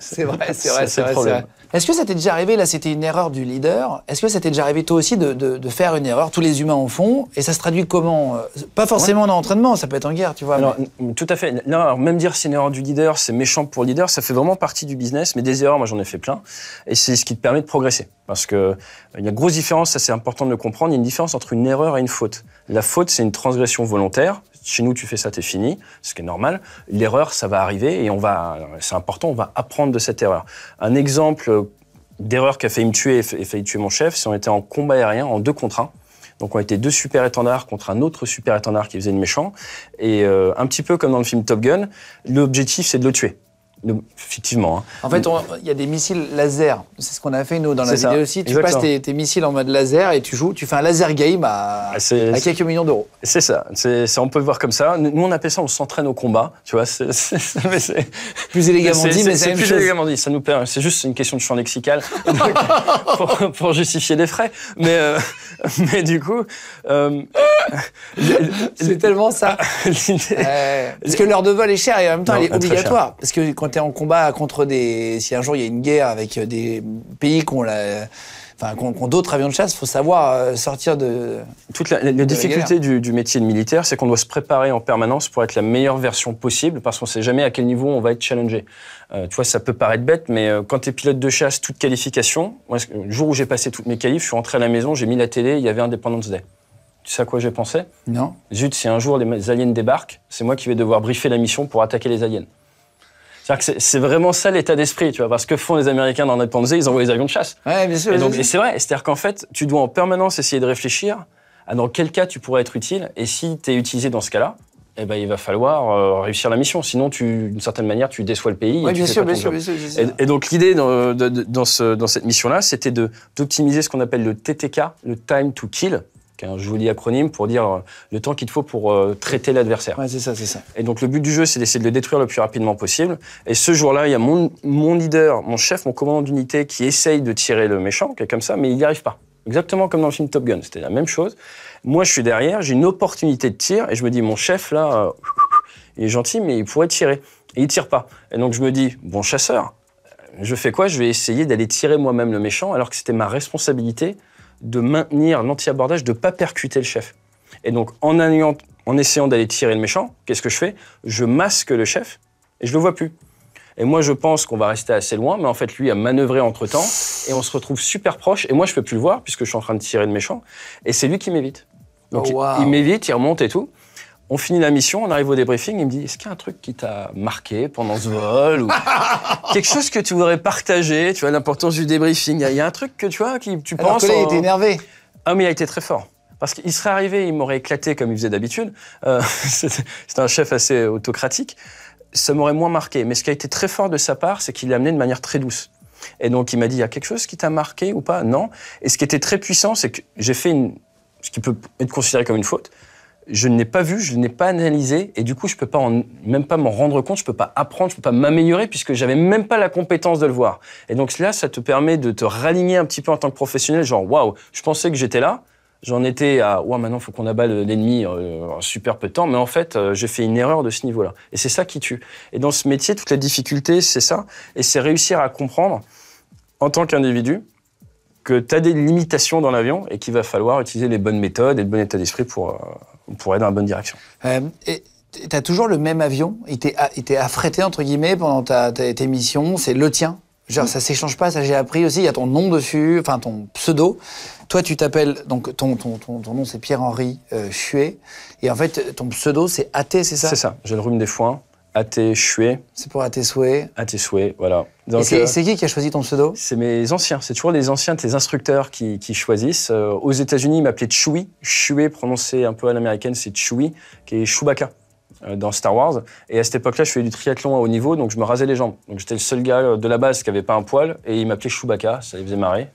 Speaker 1: C'est vrai, c'est vrai, c'est vrai. Est-ce que ça t'est déjà arrivé, là c'était une erreur du leader, est-ce que ça t'est déjà arrivé toi aussi de, de, de, faire une erreur Tous les humains en font, et ça se traduit comment euh, Pas forcément dans en ça peut être en guerre, tu vois. Alors, Tout à fait. même dire c'est une erreur
Speaker 2: du leader, c'est méchant pour le leader, ça fait vraiment partie du business, mais des erreurs, moi j'en ai fait plein, et c'est ce qui te permet de progresser. Parce qu'il euh, y a une grosse différence, ça c'est important de le comprendre, il y a une différence entre une erreur et une faute. La faute, c'est une transgression volontaire, chez nous, tu fais ça, t'es fini, ce qui est normal. L'erreur, ça va arriver et on va, c'est important, on va apprendre de cette erreur. Un exemple d'erreur qui a failli me tuer et failli tuer mon chef, c'est on était en combat aérien, en deux contre un. Donc on était deux super étendards contre un autre super étendard qui faisait le méchant. Et euh, un petit peu comme dans le film Top Gun, l'objectif c'est de le tuer effectivement. Hein. En fait,
Speaker 1: il y a des missiles laser. C'est ce qu'on a fait, nous, dans la vidéo aussi. Tu passes tes, missiles en mode laser et tu joues, tu fais un laser game à,
Speaker 2: ah, quelques millions d'euros. C'est ça. C'est, on peut le voir comme ça. Nous, on appelle ça, on s'entraîne au combat. Tu vois, c'est,
Speaker 1: plus élégamment dit, mais c'est, plus élégamment
Speaker 2: dit. Ça nous perd. C'est juste une question de champ lexical pour, justifier les frais. Mais, euh, mais du coup, euh,
Speaker 1: c'est tellement ça. Parce que l'heure de vol est chère et en même temps, elle est obligatoire. Parce que quand en combat contre des. Si un jour il y a une guerre avec euh, des pays qu'on la enfin, qu'on d'autres avions de chasse, il faut savoir euh, sortir de. Toute la, difficulté
Speaker 2: du, métier de militaire, c'est qu'on doit se préparer en permanence pour être la meilleure version possible, parce qu'on ne sait jamais à quel niveau on va être challengé. Euh, tu vois, ça peut paraître bête, mais quand tu es pilote de chasse, toute qualification, moi, le jour où j'ai passé toutes mes qualifs, je suis rentré à la maison, j'ai mis la télé, il y avait Independence Day. Tu sais à quoi j'ai pensé Non. Zut, si un jour les aliens débarquent, c'est moi qui vais devoir briefer la mission pour attaquer les aliens. C'est-à-dire que c'est vraiment ça l'état d'esprit, tu vois. Parce que font les Américains dans notre Panzer, ils envoient des avions de chasse. Ouais, bien sûr. Et donc, c'est vrai. C'est-à-dire qu'en fait, tu dois en permanence essayer de réfléchir à dans quel cas tu pourrais être utile. Et si tu es utilisé dans ce cas-là, eh ben, il va falloir euh, réussir la mission. Sinon, tu, d'une certaine manière, tu déçois le pays. Oui, bien, bien, bien, sûr, Et, donc, l'idée dans, dans cette mission-là, c'était d'optimiser ce qu'on appelle le TTK, le Time to Kill. Je vous un joli acronyme pour dire euh, le temps qu'il te faut pour euh, traiter l'adversaire. c'est ça, c'est ça. Et donc le but du jeu, c'est d'essayer de le détruire le plus rapidement possible. Et ce jour-là, il y a mon, leader, mon chef, mon commandant d'unité qui essaye de tirer le méchant, qui est comme ça, mais il n'y arrive pas. Exactement comme dans le film Top Gun, c'était la même chose. Moi, je suis derrière, j'ai une opportunité de tir, et je me dis, mon chef, là, euh, il est gentil, mais il pourrait tirer. Et il tire pas. Et donc je me dis, bon chasseur, je fais quoi Je vais essayer d'aller tirer moi-même le méchant, alors que c'était ma responsabilité de maintenir l'anti-abordage, de ne pas percuter le chef. Et donc, en, essayant d'aller tirer le méchant, qu'est-ce que je fais Je masque le chef et je le vois plus. Et moi, je pense qu'on va rester assez loin, mais en fait, lui a manœuvré entre temps et on se retrouve super proche. Et moi, je peux plus le voir puisque je suis en train de tirer le méchant. Et c'est lui qui m'évite. Donc, oh, il m'évite, il remonte et tout. On finit la mission, on arrive au débriefing, il me dit, est-ce qu'il y a un truc qui t'a marqué pendant ce vol ou quelque chose que tu voudrais partager, tu vois, l'importance du débriefing. Il y, a un truc que tu vois, qui, tu penses... Que là, il était énervé. Ah, mais il a été très fort. Parce qu'il serait arrivé, il m'aurait éclaté comme il faisait d'habitude. Euh, c'est un chef assez autocratique. Ça m'aurait moins marqué. Mais ce qui a été très fort de sa part, c'est qu'il l'a amené de manière très douce. Et donc, il m'a dit, il y a quelque chose qui t'a marqué ou pas Non. Et ce qui était très puissant, c'est que j'ai fait une, ce qui peut être considéré comme une faute je ne l'ai pas vu, je ne l'ai pas analysé, et du coup, je ne peux pas même pas m'en rendre compte, je ne peux pas apprendre, je peux pas m'améliorer, puisque je n'avais même pas la compétence de le voir. Et donc là, ça te permet de te raligner un petit peu en tant que professionnel, genre waouh, je pensais que j'étais là, j'en étais à waouh, maintenant faut qu'on abat l'ennemi euh, en super peu de temps, mais en fait, euh, j'ai fait une erreur de ce niveau-là. Et c'est ça qui tue. Et dans ce métier, toute la difficulté, c'est ça, et c'est réussir à comprendre en tant qu'individu que tu as des limitations dans l'avion et qu'il va falloir utiliser les bonnes méthodes et le bon état d'esprit pour,
Speaker 1: euh, pour aller dans la bonne direction. Euh, et... as toujours le même avion, il t'est affrété entre guillemets pendant ta, tes missions, c'est le tien. Genre, ça s'échange pas, ça j'ai appris aussi. Il y a ton nom dessus, enfin ton pseudo. Toi, tu t'appelles, donc ton, ton, ton, nom c'est Pierre-Henri euh, Et en fait, ton pseudo c'est AT, c'est ça C'est ça, j'ai le rhume des foins.
Speaker 2: AT Chuet. C'est pour AT Souhait. AT Souhait, voilà. Euh, c'est qui qui a choisi ton pseudo C'est mes anciens. C'est toujours les anciens, tes instructeurs qui, choisissent. Euh, aux États-Unis, ils m'appelaient Chewy. Chewy, prononcé un peu à l'américaine, c'est Chewy, qui est Chewbacca. Euh, dans Star Wars. Et à cette époque-là, je faisais du triathlon à haut niveau, donc je me rasais les jambes. Donc j'étais le seul gars euh, de la base qui n'avait pas un poil, et il m'appelait Chewbacca, ça les faisait marrer.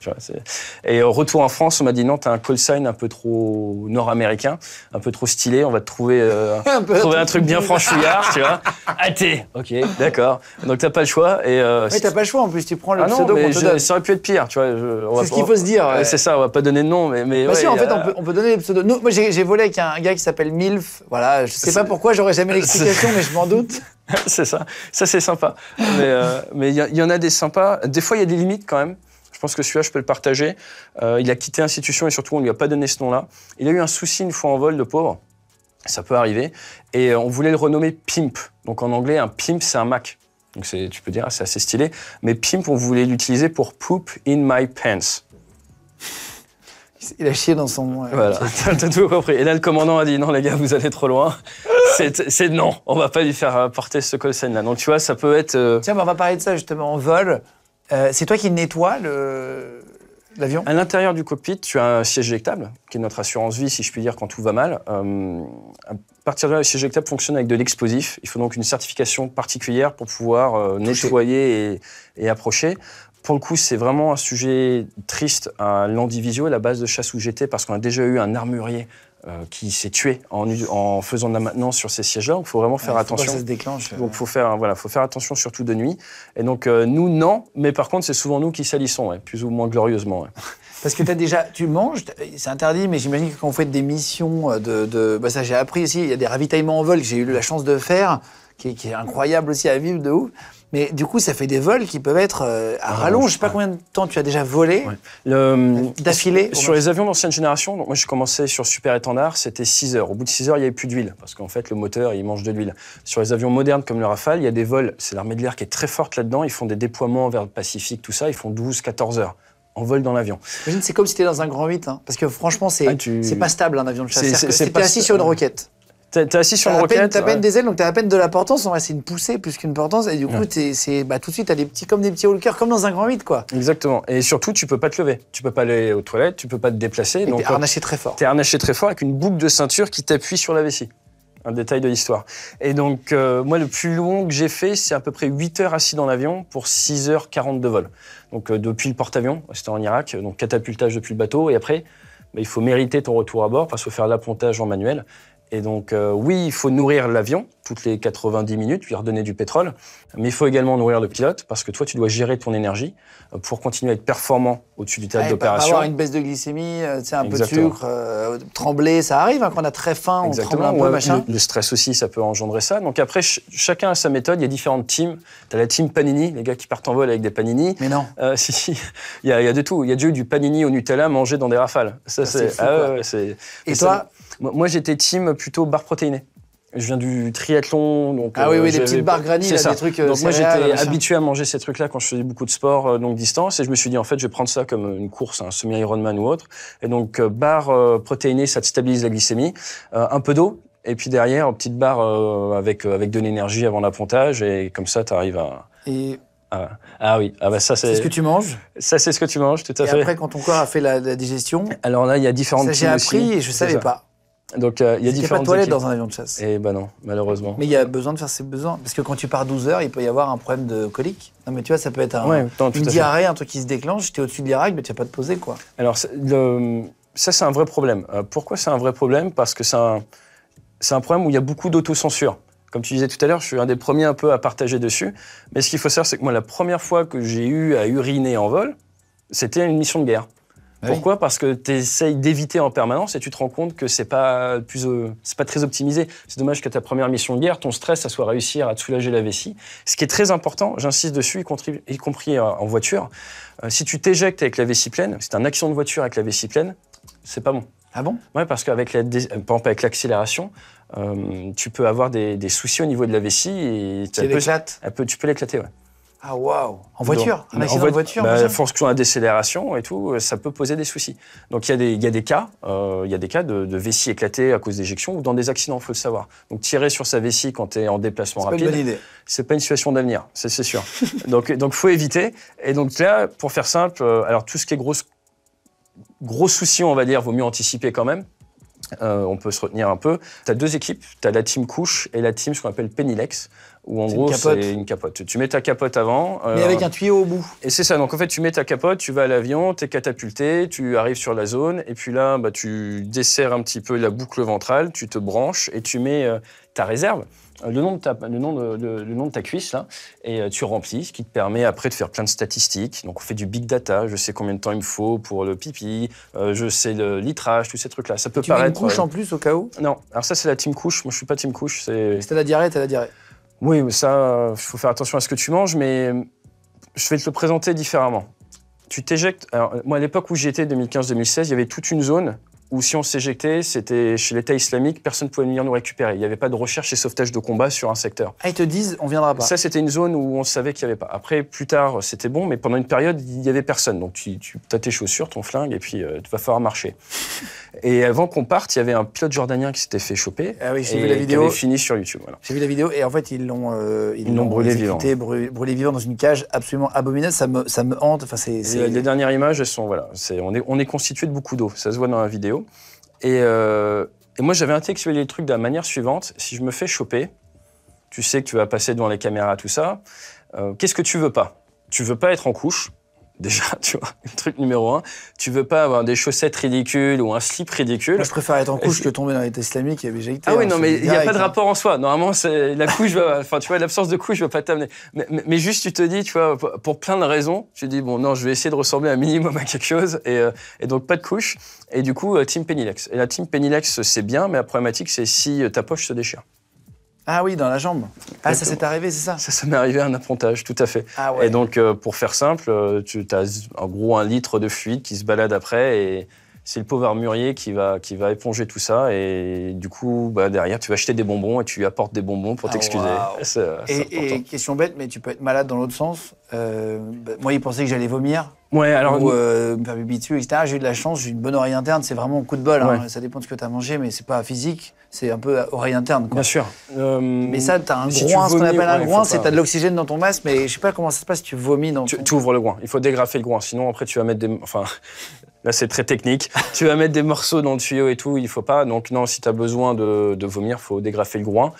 Speaker 2: et au retour en France, on m'a dit non, t'as un call sign un peu trop nord-américain, un peu trop stylé, on va te trouver, euh, un, trouver un truc bien franchouillard, tu vois. Athée Ok, d'accord. Donc t'as pas le choix. Et, mais t'as
Speaker 1: pas le choix en plus, tu prends le ah pseudo qu'on donne. Ça
Speaker 2: aurait pu être pire, tu vois. C'est ce qu'il faut se dire. C'est ça, on va pas donner de nom, mais. Bah, si, en fait,
Speaker 1: on, peut, donner pseudos. moi, j'ai volé avec un gars qui s'appelle Milf. Voilà, je sais pas pourquoi j'aurais J'aime l'explication, mais je m'en doute.
Speaker 2: c'est ça. Ça, c'est sympa. Mais euh, il y, en a des sympas. Des fois, il y a des limites quand même. Je pense que celui-là, je peux le partager. Euh, il a quitté l'institution et surtout, on ne lui a pas donné ce nom-là. Il a eu un souci une fois en vol, le pauvre. Ça peut arriver. Et euh, on voulait le renommer Pimp. Donc en anglais, un Pimp, c'est un Mac. Donc tu peux dire, ah, c'est assez stylé. Mais Pimp, on voulait l'utiliser pour Poop in my pants.
Speaker 1: Il a chié dans son. nom. voilà,
Speaker 2: t'as tout compris. Et là, le commandant a dit non, les gars, vous allez trop loin c'est non, on va pas lui faire euh, porter ce call là. Donc tu vois, ça peut être. Euh, Tiens, bah, on va parler de ça justement
Speaker 1: en vol. Euh, c'est toi qui nettoies le.
Speaker 2: L'avion À l'intérieur du cockpit, tu as un siège éjectable, qui est notre assurance vie, si je puis dire, quand tout va mal. à partir de là, le siège éjectable fonctionne avec de l'explosif. Il faut donc une certification particulière pour pouvoir nettoyer et, approcher pour le coup, c'est vraiment un sujet triste à l'Andivisio, la base de chasse où j'étais, parce qu'on a déjà eu un armurier euh, qui s'est tué en, faisant de la maintenance sur ces sièges-là. Il faut vraiment faire attention. ça se déclenche. Euh. Donc, faut faire, hein, voilà, faut faire attention surtout de nuit. Et donc, euh, nous, non, mais par contre, c'est souvent nous qui salissons, plus ou moins glorieusement.
Speaker 1: Parce que tu as déjà, tu manges, c'est interdit, mais j'imagine que quand vous faites des missions de, bah ça j'ai appris aussi, il y a des ravitaillements en vol que j'ai eu la chance de faire, qui, qui est incroyable aussi à vivre de ouf. Mais du coup, ça fait des vols qui peuvent être euh, à ah, rallonge. Je sais pas combien de temps tu as déjà volé
Speaker 2: euh, d'affilée. Sur les avions d'ancienne génération, donc moi j'ai commencé sur Super Étendard, c'était 6 heures. Au bout de 6 heures, il n'y avait plus d'huile parce qu'en fait, le moteur, il mange de l'huile. Sur les avions modernes comme le Rafale, il y a des vols. C'est l'armée de l'air qui est très forte là-dedans. Ils font des déploiements vers le Pacifique, tout ça. Ils font 12-14 heures en vol
Speaker 1: dans l'avion. C'est comme si tu étais dans un grand 8, hein. parce que franchement, ah, c'est pas stable un avion de chasse. C'était assis sur une roquette. T'es assis sur une T'as à peine des ailes, donc t'as à peine de la portance. En vrai, c'est une poussée plus qu'une portance. Et du coup, c'est bah, tout de suite, t'as des petits, comme des petits walkers, comme dans un grand vide, quoi.
Speaker 2: Exactement. Et surtout, tu peux pas te lever. Tu peux pas aller aux toilettes, tu peux pas te déplacer. t'es euh, harnaché très fort. T'es harnaché très fort avec une boucle de ceinture qui t'appuie sur la vessie. Un détail de l'histoire. Et donc, euh, moi, le plus long que j'ai fait, c'est à peu près 8 heures assis dans l'avion pour 6 heures 40 de vol. Donc, euh, depuis le porte-avions, c'était en Irak, donc catapultage depuis le bateau. Et après, bah, il faut mériter ton retour à bord parce qu'il faut faire l'appontage en manuel. Et donc, euh, oui, il faut nourrir l'avion toutes les 90 minutes, lui redonner du pétrole, mais il faut également nourrir le pilote parce que toi, tu dois gérer ton énergie euh, pour continuer à être performant au-dessus du théâtre d'opération. Avoir une
Speaker 1: baisse de glycémie, c'est euh, un peu de sucre, trembler, ça arrive hein, quand on a très faim, on tremble un peu, machin.
Speaker 2: Le, stress aussi, ça peut engendrer ça. Donc après, chacun a sa méthode. Il y a différentes teams. Tu as la team panini, les gars qui partent en vol avec des panini. Mais non. si, si. Il y, a, il y, a de tout. Il y a du panini au Nutella mangé dans des rafales. Ça, ah, c'est. fou. Ah Et toi moi, j'étais team plutôt barre protéinée. Je viens du triathlon, donc ah oui, oui, euh, les petites barres granit, là, des trucs. Euh, donc moi j'étais habitué à manger ces trucs-là quand je faisais beaucoup de sport donc euh, longue distance, et je me suis dit en fait je vais prendre ça comme une course, un semi-Ironman ou autre. Et donc barre protéinée, ça te stabilise la glycémie, un peu d'eau, et puis derrière une petite barre avec avec de l'énergie avant l'appontage, et comme ça tu arrives à. Et... Ah, oui, ah bah ça c'est. C'est ce que tu manges. Ça c'est ce que tu manges, tout à fait. Et après
Speaker 1: quand ton corps a fait la, digestion.
Speaker 2: Alors là il y a différentes. Ça j'ai appris et je savais pas. Donc euh, il y a différentes. Il n'y a pas de toilette dans un avion de chasse. Et eh ben non, malheureusement. Mais
Speaker 1: il y a besoin de faire ses besoins. Parce que quand tu pars 12 heures, il peut y avoir un problème de colique. Non, mais tu vois, ça peut être un, une diarrhée, un truc qui se déclenche, tu es au-dessus de l'Irak, mais tu n'as pas de poser, quoi.
Speaker 2: Alors, ça, c'est un vrai problème. Euh, pourquoi c'est un vrai problème Parce que c'est un, problème où il y a beaucoup d'autocensure. Comme tu disais tout à l'heure, je suis un des premiers un peu à partager dessus. Mais ce qu'il faut savoir, c'est que moi, la première fois que j'ai eu à uriner en vol, c'était une mission de guerre. Ah Pourquoi Parce que tu essayes d'éviter en permanence et tu te rends compte que c'est pas plus, euh, c'est pas très optimisé. C'est dommage que ta première mission de guerre, ton stress, ça soit réussir à te soulager la vessie. Ce qui est très important, j'insiste dessus, y, compris euh, en voiture. Euh, si tu t'éjectes avec la vessie pleine, c'est un accident de voiture avec la vessie pleine, c'est pas bon. Ah bon Ouais, parce qu'avec la, par avec l'accélération, tu peux avoir des, soucis au niveau de la vessie et tu peux l'éclater, ouais.
Speaker 1: Ah waouh En voiture Un en de voiture bah,
Speaker 2: Fonction à décélération et tout, euh, ça peut poser des soucis. Donc il y, y, a des cas, euh, il y a des cas de, vessie éclatée à cause d'éjection ou dans des accidents, il faut le savoir. Donc tirer sur sa vessie quand tu es en déplacement rapide, c'est pas une situation d'avenir, c'est sûr. donc donc faut éviter. Et donc là, pour faire simple, euh, alors tout ce qui est gros, gros souci, on va dire, vaut mieux anticiper quand même. on peut se retenir un peu. Tu as deux équipes, tu as la team couche et la team ce qu'on appelle Penilex. Ou en gros c'est une capote. Tu mets ta capote avant. Euh, Mais avec un tuyau au bout. Et c'est ça, donc en fait tu mets ta capote, tu vas à l'avion, tu es catapulté, tu arrives sur la zone, et puis là bah, tu desserres un petit peu la boucle ventrale, tu te branches et tu mets euh, ta réserve. Euh, le nom, de ta, le, nom de, le nom de ta cuisse, là, et tu remplis, ce qui te permet après de faire plein de statistiques. Donc, on fait du big data, je sais combien de temps il me faut pour le pipi, je sais le litrage, tous ces trucs-là. Ça peut tu Mets une couche en
Speaker 1: plus au cas où Non,
Speaker 2: alors ça, c'est la team couche. Moi, je suis pas team couche. C'est la diarrhée, t'as la diarrhée. Oui, ça, il euh, faut faire attention à ce que tu manges, mais euh, je vais te le présenter différemment. Tu t'éjectes. Alors, euh, moi, à l'époque où j'y étais, 2015-2016, il y avait toute une zone où si on s'éjectait, c'était chez l'État islamique, personne ne pouvait venir nous récupérer. Il n'y avait pas de recherche et sauvetage de combat sur un secteur.
Speaker 1: Ah, ils te disent, on viendra pas. Ça,
Speaker 2: c'était une zone où on savait qu'il n'y avait pas. Après, plus tard, c'était bon, mais pendant une période, il n'y avait personne. Donc, tu, as tes chaussures, ton flingue, et puis tu vas va falloir marcher. Et avant qu'on parte, il y avait un pilote jordanien qui s'était fait choper. Ah oui, j'ai vu la vidéo. Qui fini sur YouTube.
Speaker 1: J'ai vu la vidéo et en fait, ils l'ont euh, ils, ils l'ont brûlé vivant. vivant dans une cage absolument abominable. Ça me, me hante. c'est, Les
Speaker 2: dernières images, sont. Voilà, on, est, constitué de beaucoup d'eau. Ça se voit dans la vidéo. Et, euh, et moi, j'avais intellectualisé le truc de la manière suivante. Si je me fais choper, tu sais que tu vas passer devant les caméras, tout ça. Euh, qu'est-ce que tu veux pas Tu veux pas être en couche Déjà, tu vois, truc numéro un, tu veux pas avoir des chaussettes ridicules ou un slip ridicule. je préfère
Speaker 1: être en couche que tomber dans les l'état islamiques et végéité. Ah oui, hein, non, mais il n'y a pas de hein.
Speaker 2: rapport en soi. Normalement, c'est la couche, enfin, tu vois, l'absence de couche, je va pas t'amener. Mais, juste, tu te dis, tu vois, pour plein de raisons, tu dis, bon, non, je vais essayer de ressembler un minimum à quelque chose et, euh, et donc pas de couche. Et du coup, euh, Team Penilex. Et la Team Penilex, c'est bien, mais la problématique, c'est si euh, ta poche se déchire.
Speaker 1: Ah oui, dans la jambe. Ah, ça s'est arrivé, c'est ça Ça, m'est arrivé
Speaker 2: à un apprentage, tout à fait. Ah et donc, euh, pour faire simple, euh, tu as en gros un litre de fluide qui se balade après et c'est le pauvre armurier qui va, qui va éponger tout ça. Et du coup, bah, derrière, tu vas acheter des bonbons et tu lui apportes des bonbons pour ah, t'excuser. Et,
Speaker 1: question bête, mais tu peux être malade dans l'autre sens. Euh, bah, moi, il pensait que j'allais vomir. Ouais, alors. Ou euh, me faire dessus, etc. J'ai eu de la chance, j'ai une bonne oreille interne. C'est vraiment un coup de bol. Hein. Ça dépend de ce que tu as mangé, mais c'est pas physique. C'est un peu oreille interne. Bien sûr. Euh, mais ça, tu as un groin, ce qu'on appelle un groin, c'est que tu de l'oxygène
Speaker 2: dans ton masque, mais je sais pas comment ça se passe si tu vomis dans. Tu ouvres le groin. Il faut dégrafer le groin. Sinon, après, tu vas mettre des. Enfin, Là, c'est très technique. tu vas mettre des morceaux dans le tuyau et tout, il faut pas. Donc, non, si tu as besoin de, de vomir, faut dégrafer le groin.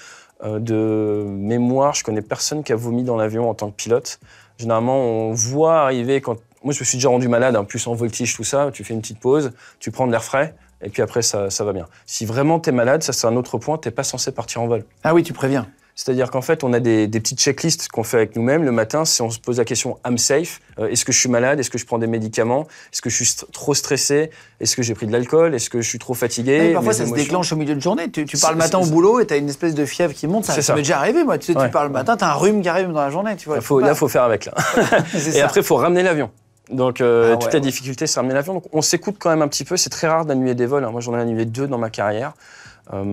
Speaker 2: Euh, de mémoire, je connais personne qui a vomi dans l'avion en tant que pilote. Généralement, on voit arriver quand. Moi, je me suis déjà rendu malade, un hein, plus en voltige, tout ça. Tu fais une petite pause, tu prends de l'air frais, et puis après, ça, va bien. Si vraiment tu es malade, ça, c'est un autre point, tu pas censé partir en vol. Ah oui, tu préviens. C'est-à-dire qu'en fait, on a des, petites checklists qu'on fait avec nous-mêmes le matin. Si on se pose la question I'm safe, euh, est-ce que je suis malade Est-ce que je prends des médicaments Est-ce que je suis trop stressé Est-ce que j'ai pris de l'alcool Est-ce que je suis trop fatigué Parfois, ça se déclenche
Speaker 1: au milieu de journée. Tu, parles le matin au boulot et tu as une espèce de fièvre qui monte. Ça, m'est déjà arrivé, moi. Tu, sais, parles le matin, tu as un rhume qui arrive dans la journée. Tu là, faut, faut faire
Speaker 2: avec. et après, il faut ramener l'avion. Donc, euh, ah toute la difficulté, c'est ramener l'avion. Donc, on s'écoute quand même un petit peu. C'est très rare d'annuler des vols. Hein. Moi, j'en ai annulé deux dans ma carrière. Euh,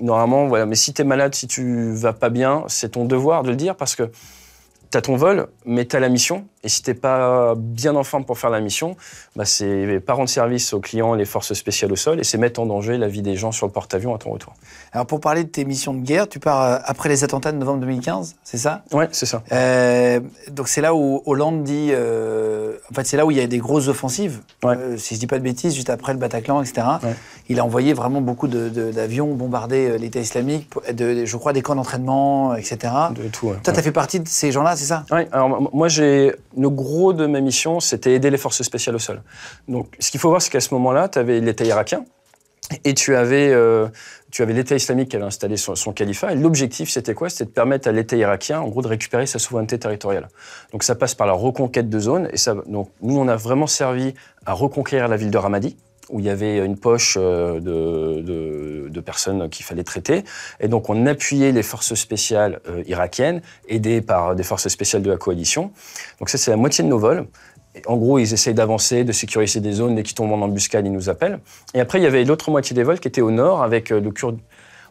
Speaker 2: normalement, voilà. Mais si tu es malade, si tu vas pas bien, c'est ton devoir de le dire parce que tu as ton vol, mais tu as la mission. Et si t'es pas bien en forme pour faire la mission, bah c'est pas rendre service aux clients, les forces spéciales au sol, et c'est mettre en danger la vie des gens sur le porte-avions à ton retour.
Speaker 1: Alors pour parler de tes missions de guerre, tu pars euh, après les attentats de novembre 2015, c'est ça Ouais, c'est ça. Euh, donc c'est là où Hollande dit, euh, en fait c'est là où il y a des grosses offensives. si je dis pas de bêtises, juste après le Bataclan, etc. Il a envoyé vraiment beaucoup d'avions bombarder l'État islamique, je crois des camps d'entraînement, etc. De tout. Toi, tu as fait partie de ces gens-là, c'est ça Ouais. Alors moi j'ai le gros de ma mission, c'était aider les forces spéciales au sol.
Speaker 2: Donc, ce qu'il faut voir, c'est qu'à ce moment-là, tu avais l'État irakien et tu avais, euh, avais l'État islamique qui avait installé son, califat. Et l'objectif, c'était quoi C'était de permettre à l'État irakien, en gros, de récupérer sa souveraineté territoriale. Donc, ça passe par la reconquête de zones. Et ça, donc, nous, on a vraiment servi à reconquérir la ville de Ramadi où il y avait une poche euh, de, personnes qu'il fallait traiter. Et donc on appuyait les forces spéciales euh, irakiennes, aidées par des forces spéciales de la coalition. Donc ça, c'est la moitié de nos vols. en gros, ils essayent d'avancer, de sécuriser des zones. Dès qu'ils tombent en embuscade, ils nous appellent. Et après, il y avait l'autre moitié des vols qui était au nord, avec euh, le Kurde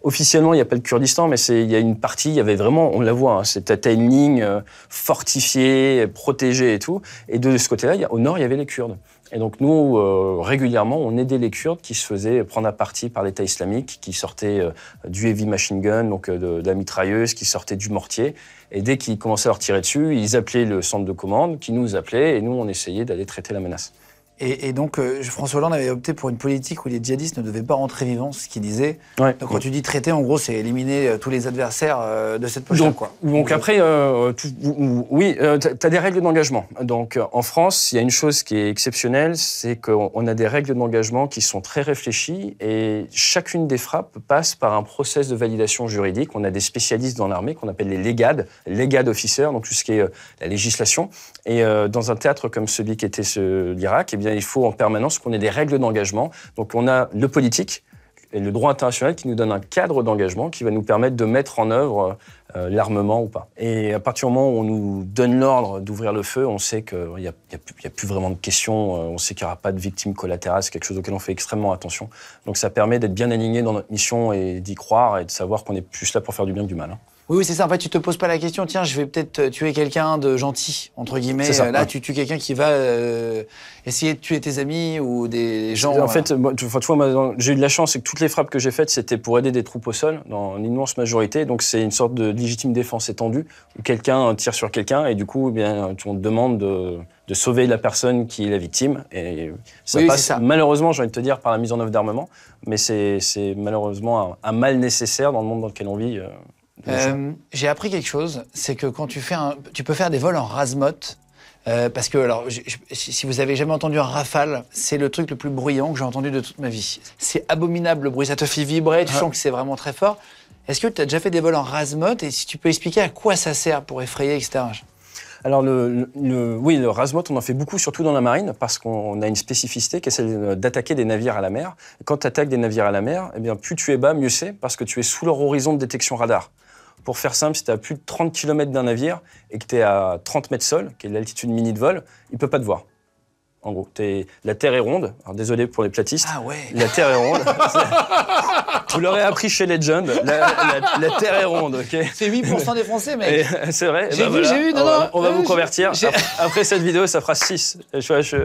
Speaker 2: officiellement, il n'y a pas le Kurdistan, mais il y a une partie, il y avait vraiment, on la voit, hein, c'était une ligne fortifiée, protégée et tout. Et de ce côté-là, au nord, il y avait les Kurdes. Et donc nous, euh, régulièrement, on aidait les Kurdes qui se faisaient prendre à partie par l'État islamique, qui sortaient euh, du heavy machine gun, donc euh, de, de, la mitrailleuse, qui sortaient du mortier. Et dès qu'ils commençaient à leur tirer dessus, ils appelaient le centre de commande, qui nous appelait, et nous, on essayait d'aller traiter la menace.
Speaker 1: Et, donc, euh, François Hollande avait opté pour une politique où les djihadistes ne devaient pas rentrer vivants, ce qu'il disait. Donc, quand tu dis traiter, en gros, c'est éliminer euh, tous les adversaires euh, de cette politique. donc, quoi. donc,
Speaker 2: après, oui, tu as des règles d'engagement. Donc, en France, il y a une chose qui est exceptionnelle, c'est qu'on a des règles d'engagement qui sont très réfléchies et chacune des frappes passe par un process de validation juridique. On a des spécialistes dans l'armée qu'on appelle les légades, légades officiers, donc tout ce qui est la législation. Et dans un théâtre comme celui qui était l'Irak, eh bien, il faut en permanence qu'on ait des règles d'engagement. Donc, on a le politique et le droit international qui nous donne un cadre d'engagement qui va nous permettre de mettre en œuvre euh, l'armement ou pas. Et à partir du moment où on nous donne l'ordre d'ouvrir le feu, on sait qu'il n'y a, plus vraiment de questions, euh, on sait qu'il n'y aura pas de victimes collatérales, c'est quelque chose auquel on fait extrêmement attention. Donc ça permet d'être bien aligné dans notre mission et d'y croire et de savoir qu'on est plus là pour faire du bien que du mal. Hein.
Speaker 1: Oui, oui, c'est ça. En fait, tu te poses pas la question, tiens, je vais peut-être euh, tuer quelqu'un de gentil, entre guillemets. Euh, là, tu tues quelqu'un qui va euh, essayer de tuer tes amis ou des gens. En fait,
Speaker 2: moi, j'ai eu de la chance, et que toutes les frappes que j'ai faites, c'était pour aider des troupes au sol, dans une immense majorité. Donc, c'est une sorte de légitime défense étendue où quelqu'un tire sur quelqu'un et du coup, eh bien, on te demande de, sauver la personne qui est la victime. Et ça malheureusement, j'ai envie de te dire, par la mise en œuvre d'armement. Mais c'est malheureusement un, mal nécessaire dans le monde dans lequel on vit.
Speaker 1: Euh, j'ai appris quelque chose, c'est que quand tu fais un, tu peux faire des vols en rasmote. Euh, parce que, alors, si vous avez jamais entendu un rafale, c'est le truc le plus bruyant que j'ai entendu de toute ma vie. C'est abominable le bruit, ça te fait vibrer, tu sens que c'est vraiment très fort. Est-ce que tu as déjà fait des vols en rasmote et si tu peux expliquer à quoi ça sert pour effrayer, etc. Alors, le, oui, le rasmote, on en fait beaucoup, surtout dans la marine, parce qu'on a une
Speaker 2: spécificité qui est celle euh, d'attaquer des navires à la mer. Quand tu attaques des navires à la mer, eh bien, plus tu es bas, mieux c'est, parce que tu es sous leur horizon de détection radar. Pour faire simple, si tu à plus de 30 km d'un navire et que tu es à 30 mètres sol, qui est l'altitude mini de vol, il peut pas te voir. En gros, es... la Terre est ronde. Alors désolé pour les platistes. Ah ouais. La Terre est ronde. Vous l'aurez appris chez Legend. La, la, Terre est ronde, ok. C'est 8% des
Speaker 1: Français, mec. Euh,
Speaker 2: c'est vrai. J'ai bah vu, j'ai vu. Non, on va, non, on va vous convertir. Après, cette vidéo, ça fera 6. Je, je...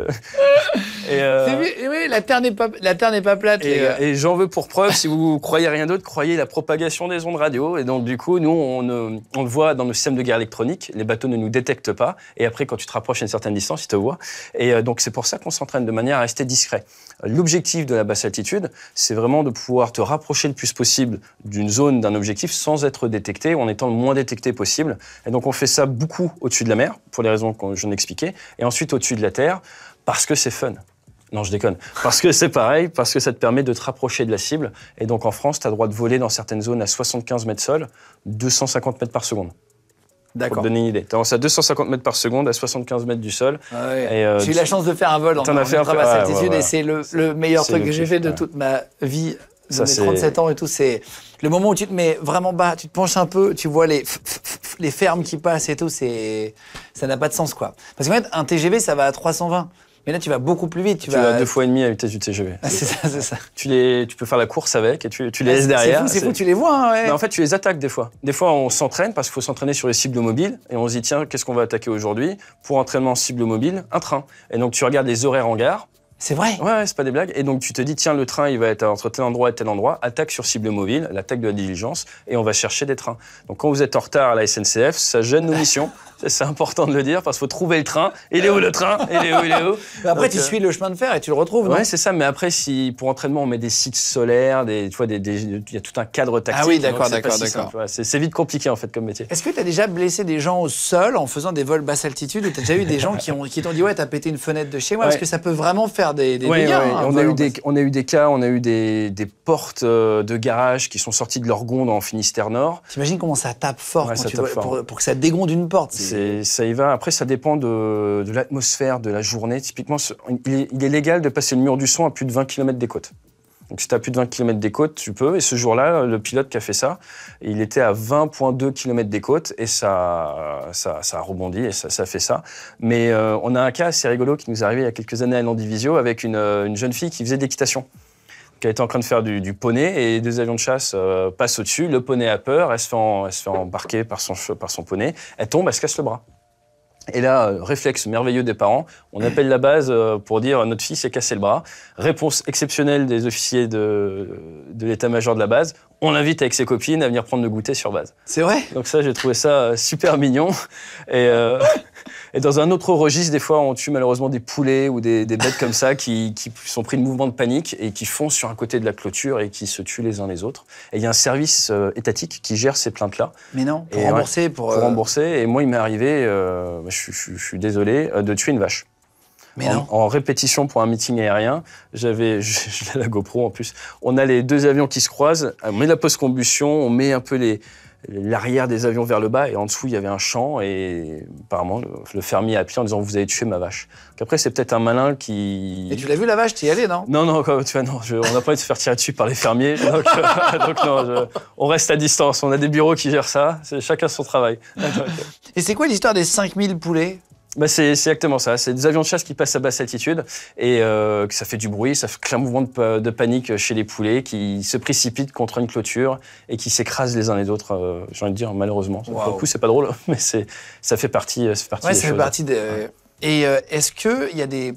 Speaker 2: Euh...
Speaker 1: oui, la Terre n'est pas, la Terre n'est pas plate. Euh,
Speaker 2: et, j'en veux pour preuve, si vous croyez rien d'autre, croyez la propagation des ondes radio. Et donc, du coup, nous, on, on le voit dans nos systèmes de guerre électronique, les bateaux ne nous détectent pas. Et après, quand tu te rapproches à une certaine distance, ils te voient. Et euh, donc, c'est pour ça qu'on s'entraîne de manière à rester discret. L'objectif de la basse altitude, c'est vraiment de pouvoir te rapprocher le plus possible d'une zone, d'un objectif, sans être détecté, en étant le moins détecté possible. Et donc, on fait ça beaucoup au-dessus de la mer, pour les raisons que je viens d'expliquer, et ensuite au-dessus de la terre, parce que c'est fun. Non, je déconne. Parce que c'est pareil, parce que ça te permet de te rapprocher de la cible. Et donc en France, tu as le droit de voler dans certaines zones à 75 mètres sol, 250 mètres par seconde. D'accord. Pour te donner une idée. Tu à 250 mètres par seconde à 75 mètres du sol.
Speaker 1: Ah euh, j'ai eu la chance de faire un vol en, fait, altitude ah, et c'est le, meilleur truc que j'ai fait de toute ma vie. mes 37 ans et tout, c'est le moment où tu te mets vraiment bas, tu te penches un peu, tu vois les les fermes qui passent et tout, c'est ça n'a pas de sens quoi. Parce qu'en fait, un TGV ça va à 320. Mais là, tu vas beaucoup plus vite. Tu, vas... deux fois
Speaker 2: et demi à vitesse du TGV. Ah, c'est ça, c'est ça. Tu, les, tu peux faire la course avec et tu, les ah, laisses derrière. C'est fou, fou, tu les
Speaker 1: vois. Hein, ouais. mais bah, en
Speaker 2: fait, tu les attaques des fois. Des fois, on s'entraîne parce qu'il faut s'entraîner sur les cibles mobiles et on se dit, tiens, qu'est-ce qu'on va attaquer aujourd'hui Pour entraînement cible mobile, un train. Et donc, tu regardes les horaires en gare. C'est vrai Ouais, ouais c'est pas des blagues. Et donc, tu te dis, tiens, le train, il va être entre tel endroit et tel endroit, attaque sur cible mobile, l'attaque de la diligence, et on va chercher des trains. Donc, quand vous êtes en retard à la SNCF, ça gêne nos missions. C'est important de le dire parce qu'il faut trouver le train. Il est où le train Il est où Il est où Après, tu euh, suis le chemin de fer et tu le retrouves. Ouais, c'est ça. Mais après, si pour entraînement on met des sites solaires, des, tu vois, il y a tout un cadre tactique. Ah oui, d'accord, d'accord, d'accord. C'est vite compliqué en fait comme métier. Est-ce
Speaker 1: que tu as déjà blessé des gens au sol en faisant des vols basse altitude Ou as déjà eu des gens qui t'ont dit ouais, t'as pété une fenêtre de chez moi Parce que ça peut vraiment faire des, dégâts. Hein, on a eu des
Speaker 2: on a eu des cas, on a eu des, portes euh, de garage qui sont sorties de leur gonde en Finistère Nord.
Speaker 1: T'imagines comment ça tape fort, Pour,
Speaker 2: pour que ça dégonde une porte ça y va. Après, ça dépend de, l'atmosphère, de la journée. Typiquement, il est, légal de passer le mur du son à plus de 20 km des côtes. Donc, si tu as plus de 20 km des côtes, tu peux. Et ce jour-là, le pilote qui a fait ça, il était à 20,2 km des côtes et ça, ça, a rebondi et ça, ça fait ça. Mais euh, on a un cas assez rigolo qui nous est arrivé il y a quelques années à Landivisio avec une, euh, une jeune fille qui faisait d'équitation qui était en train de faire du, poney et deux avions de chasse euh, passent au-dessus. Le poney a peur, elle se fait, embarquer par son, par son poney, elle tombe, elle se casse le bras. Et là, euh, réflexe merveilleux des parents, on appelle la base euh, pour dire notre fille s'est cassé le bras. Réponse exceptionnelle des officiers de, de l'état-major de la base, on l'invite avec ses copines à venir prendre le goûter sur base. C'est vrai Donc ça, j'ai trouvé ça super mignon. Et, Et dans un autre registre, des fois, on tue malheureusement des poulets ou des, bêtes comme ça qui, qui, sont pris de mouvements de panique et qui font sur un côté de la clôture et qui se tuent les uns les autres. Et il y a un service euh, étatique qui gère ces plaintes-là.
Speaker 1: Mais non, pour et, rembourser. pour, euh,
Speaker 2: rembourser. Et moi, il m'est arrivé, euh, je, suis désolé, de tuer une vache. Mais en, non. en, répétition pour un meeting aérien, j'avais, la GoPro en plus. On a les deux avions qui se croisent, on met la post-combustion, on met un peu les, l'arrière des avions vers le bas et en dessous il y avait un champ et apparemment le fermier a appuyé en disant vous avez tué ma vache. Donc après c'est peut-être un malin qui. Et tu l'as vu la vache, t'y allé non Non non quoi, tu vois non, on n'a pas envie de se faire tirer dessus par les fermiers donc, euh, non, on reste à distance. On a des bureaux qui gèrent ça, c'est chacun son travail.
Speaker 1: et c'est quoi l'histoire des 5000 poulets
Speaker 2: bah, c'est exactement ça. C'est des avions de chasse qui passent à basse altitude et euh, que ça fait du bruit, ça fait un mouvement de, panique chez les poulets qui se précipitent contre une clôture et qui s'écrasent les uns les autres. Euh, j'ai envie de dire malheureusement. Pour le coup, c'est pas drôle, mais c'est ça fait partie. Euh, ça partie ça partie
Speaker 1: des. Et est-ce qu'il y a des,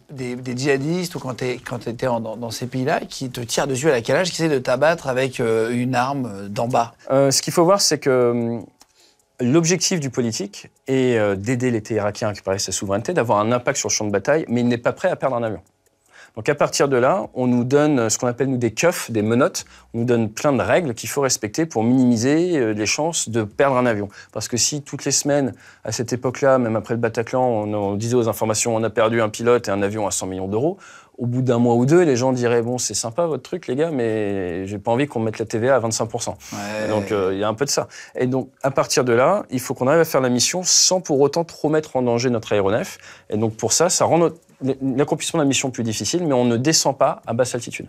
Speaker 1: djihadistes ou quand tu étais dans, ces pays-là qui te tirent dessus à la calage, qui essaient de t'abattre avec une arme d'en bas
Speaker 2: Ce qu'il faut voir, c'est que hum, L'objectif du politique est euh, d'aider l'été irakien à récupérer sa souveraineté, d'avoir un impact sur le champ de bataille, mais il n'est pas prêt à perdre un avion. Donc à partir de là, on nous donne euh, ce qu'on appelle nous des keufs, des menottes, on nous donne plein de règles qu'il faut respecter pour minimiser euh, les chances de perdre un avion. Parce que si toutes les semaines, à cette époque-là, même après le Bataclan, on, on disait aux informations on a perdu un pilote et un avion à 100 millions d'euros, au bout d'un mois ou deux, les gens diraient bon, c'est sympa votre truc, les gars, mais j'ai pas envie qu'on mette la TVA à 25%. Donc euh, il y a un peu de ça. Et donc à partir de là, il faut qu'on arrive à faire la mission sans pour autant trop mettre en danger notre aéronef. Et donc pour ça, ça rend l'accomplissement de la mission plus difficile, mais on ne descend pas à basse altitude.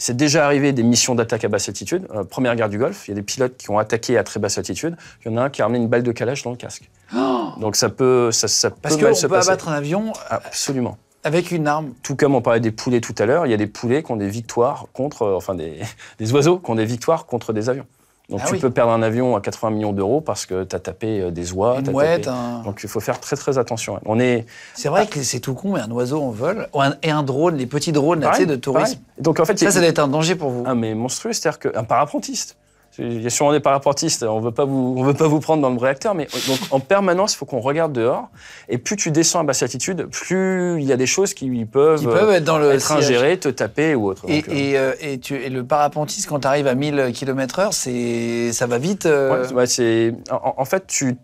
Speaker 2: C'est déjà arrivé des missions d'attaque à basse altitude. Euh, première guerre du Golfe, il y a des pilotes qui ont attaqué à très basse altitude. Il y en a un qui a ramené une balle de calèche dans le casque. Oh donc ça peut, ça, mal se passer. Parce peut abattre un avion. Euh, Absolument. Avec une arme. Tout comme on parlait des poulets tout à l'heure, il y a des poulets qui ont des victoires contre, euh, enfin des, oiseaux qui ont des victoires contre des avions. Donc ah tu peux perdre un avion à 80 millions d'euros parce que tu as tapé euh, des oies. Une Donc il faut faire très très attention. On est.
Speaker 1: C'est vrai que c'est tout con, mais un oiseau en vol et un drone, les petits drones là, de tourisme. Donc en fait, ça, ça doit être un
Speaker 2: danger pour vous. Ah, mais monstrueux, c'est-à-dire qu'un parapentiste il y a sûrement des parapentistes, on veut pas on veut pas vous prendre dans le réacteur, mais donc en permanence, il faut qu'on regarde dehors. Et plus tu descends à basse altitude, plus il y a des choses qui peuvent, être, ingérées,
Speaker 1: te taper ou autre. Et, euh, euh, tu, le parapentiste, quand tu arrives à 1000 km/h, ça va vite. Euh ouais, en, fait, tu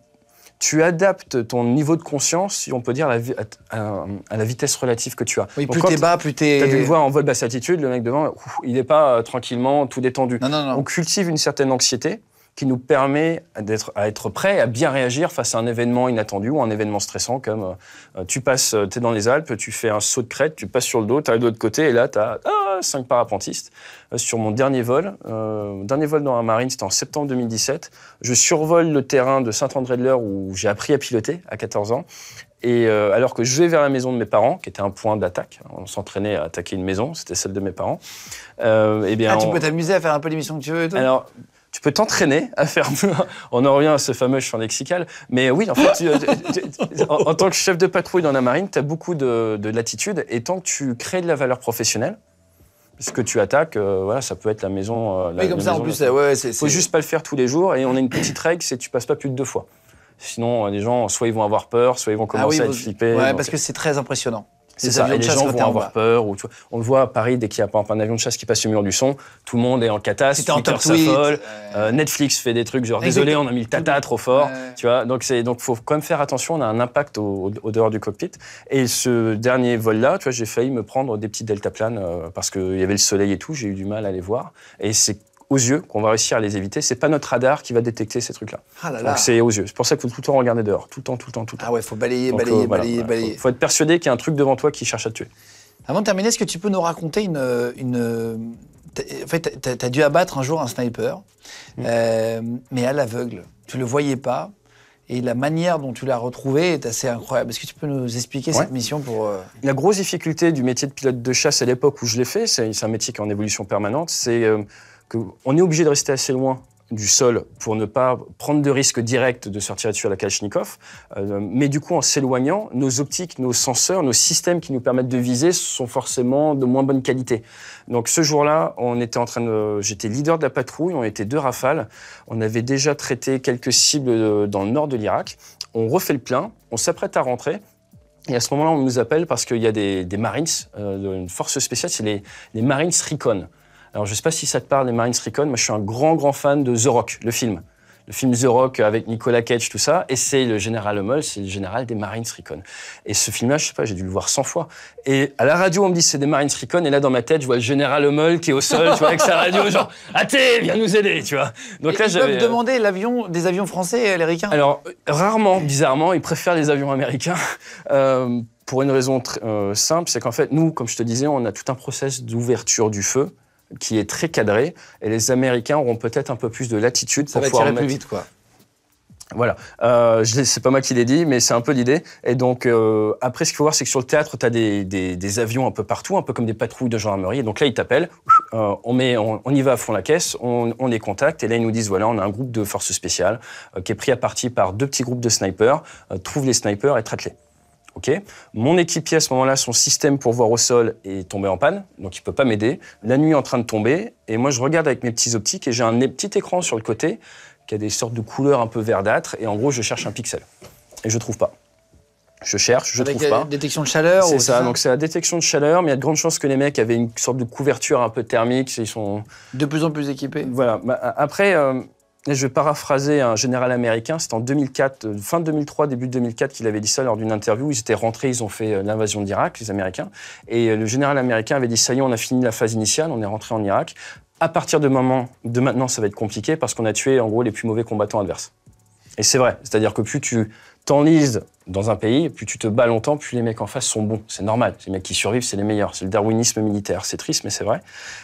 Speaker 1: tu adaptes
Speaker 2: ton niveau de conscience, si on peut dire, à, la vitesse relative que tu as. Oui, plus t'es bas, plus t'es. T'as vu voix en vol basse attitude, le mec devant, il n'est pas euh, tranquillement tout détendu. non, non. On cultive une certaine anxiété qui nous permet d'être à être prêt, à bien réagir face à un événement inattendu ou un événement stressant comme euh, tu passes, euh, tu es dans les Alpes, tu fais un saut de crête, tu passes sur le dos, tu as de l'autre côté et là tu as ah, cinq parapentistes. Euh, sur mon dernier vol, euh, dernier vol dans la marine, c'était en septembre 2017, je survole le terrain de Saint-André-de-l'Eure où j'ai appris à piloter à 14 ans et alors que je vais vers la maison de mes parents, qui était un point d'attaque, hein, on s'entraînait à attaquer une maison, c'était celle de mes parents. et eh bien, ah, tu peux
Speaker 1: t'amuser à faire un peu l'émission que tu veux et tout
Speaker 2: peux t'entraîner à faire. on en revient à ce fameux champ lexical. Mais oui, en fait, en, tant que chef de patrouille dans la marine, tu as beaucoup de, de Et tant que tu crées de la valeur professionnelle, ce que tu attaques, euh, voilà, ça peut être la maison. Euh, la, mais comme ça, en plus, euh, ouais, c'est. Faut juste pas le faire tous les jours. Et on a une petite règle, c'est tu passes pas plus de deux fois. Sinon, les gens, soit ils vont avoir peur, soit ils vont ah commencer à être flippés. flipper. parce que c'est
Speaker 1: très impressionnant. C'est ça. les gens vont avoir
Speaker 2: peur. Ou, tu on le voit à Paris, dès qu'il y a pas un avion de chasse qui passe au mur du son, tout le monde est en catastrophe Twitter en s'affole, euh, Netflix fait des trucs genre désolé, on a mis le tata trop fort. Tu vois, donc c'est donc faut quand même faire attention. On a un impact au, dehors du cockpit. Et ce dernier vol-là, tu vois, j'ai failli me prendre des petits delta euh, parce qu'il y avait le soleil et tout. J'ai eu du mal à les voir. Et c'est aux yeux qu'on va réussir à les éviter. C'est pas notre radar qui va détecter ces trucs-là. Donc ah c'est aux yeux. C'est pour ça qu'il faut tout le temps regarder dehors, tout le temps, tout le temps, tout le temps. Ah ouais, faut balayer, balayer, euh, balayer, balayer. Faut, être persuadé qu'il y a un truc devant toi qui cherche à te tuer.
Speaker 1: Avant de terminer, est-ce que tu peux nous raconter une, une... Euh, en fait, tu as dû abattre un jour un sniper, mm. euh, mais à l'aveugle. Tu le voyais pas. Et la manière dont tu l'as retrouvé est assez incroyable. Est-ce que tu peux nous expliquer cette mission pour... La grosse difficulté du métier de pilote de
Speaker 2: chasse à l'époque où je l'ai fait, c'est un métier qui est en évolution permanente, c'est on est obligé de rester assez loin du sol pour ne pas prendre de risque direct de sortir dessus à la Kalachnikov. Euh, mais du coup, en s'éloignant, nos optiques, nos senseurs, nos systèmes qui nous permettent de viser sont forcément de moins bonne qualité. Donc ce jour-là, on était en train de, j'étais leader de la patrouille, on était deux rafales, on avait déjà traité quelques cibles euh, dans le nord de l'Irak. On refait le plein, on s'apprête à rentrer. Et à ce moment-là, on nous appelle parce qu'il y a des, Marines, euh, une force spéciale, c'est les, les Marines Recon. Alors, je ne sais pas si ça te parle, des Marines Recon. Moi, je suis un grand, grand fan de The Rock, le film. Le film The Rock avec Nicolas Cage, tout ça. Et c'est le général Hummel, c'est le général des Marines Recon. Et ce film-là, je sais pas, j'ai dû le voir 100 fois. Et à la radio, on me dit c'est des Marines Recon. Et là, dans ma tête, je vois le général Hummel qui est au sol, tu vois, avec sa radio, genre, athée, viens nous aider, tu vois. Donc ils peuvent euh,
Speaker 1: demander l'avion, des avions français et américains Alors, rarement, bizarrement, ils préfèrent
Speaker 2: les avions américains. Euh, pour une raison euh, simple, c'est qu'en fait, nous, comme je te disais, on a tout un process d'ouverture du feu qui est très cadré, et les Américains auront peut-être un peu plus de latitude Ça va tirer plus vite, quoi. Voilà, euh, c'est pas moi qui l'ai dit, mais c'est un peu l'idée. Et donc, euh, après, ce qu'il faut voir, c'est que sur le théâtre, tu as des, des, avions un peu partout, un peu comme des patrouilles de gendarmerie. Et donc là, ils t'appellent, euh, on, met, on, y va à fond la caisse, on, on, les contacte, et là, ils nous disent, voilà, on a un groupe de forces spéciales qui est pris à partie par deux petits groupes de snipers, trouve les snipers et traite-les. Mon équipier, à ce moment-là, son système pour voir au sol est tombé en panne, donc il ne peut pas m'aider. La nuit est en train de tomber, et moi je regarde avec mes petits optiques, et j'ai un petit écran sur le côté qui a des sortes de couleurs un peu verdâtres, et en gros je cherche un pixel. Et je trouve pas. Je cherche, je trouve pas. Détection de chaleur. C'est ça, Donc c'est la détection de chaleur, mais il y a de grandes chances que les mecs avaient une sorte de couverture un peu thermique. Ils sont de plus en plus équipés. Voilà. Bah, après, euh, je vais paraphraser un général américain, C'est en 2004, euh, fin 2003, début 2004, qu'il avait dit ça lors d'une interview. Ils étaient rentrés, ils ont fait euh, l'invasion d'Irak, les Américains. Et euh, le général américain avait dit, ça y est, on a fini la phase initiale, on est rentré en Irak. À partir de, de maintenant, ça va être compliqué parce qu'on a tué, en gros, les plus mauvais combattants adverses. Et c'est vrai. C'est-à-dire que plus tu t'enlises dans un pays, puis tu te bats longtemps, puis les mecs en face sont bons. C'est normal. Les mecs qui survivent, c'est les meilleurs. C'est le darwinisme militaire. C'est triste, mais c'est vrai.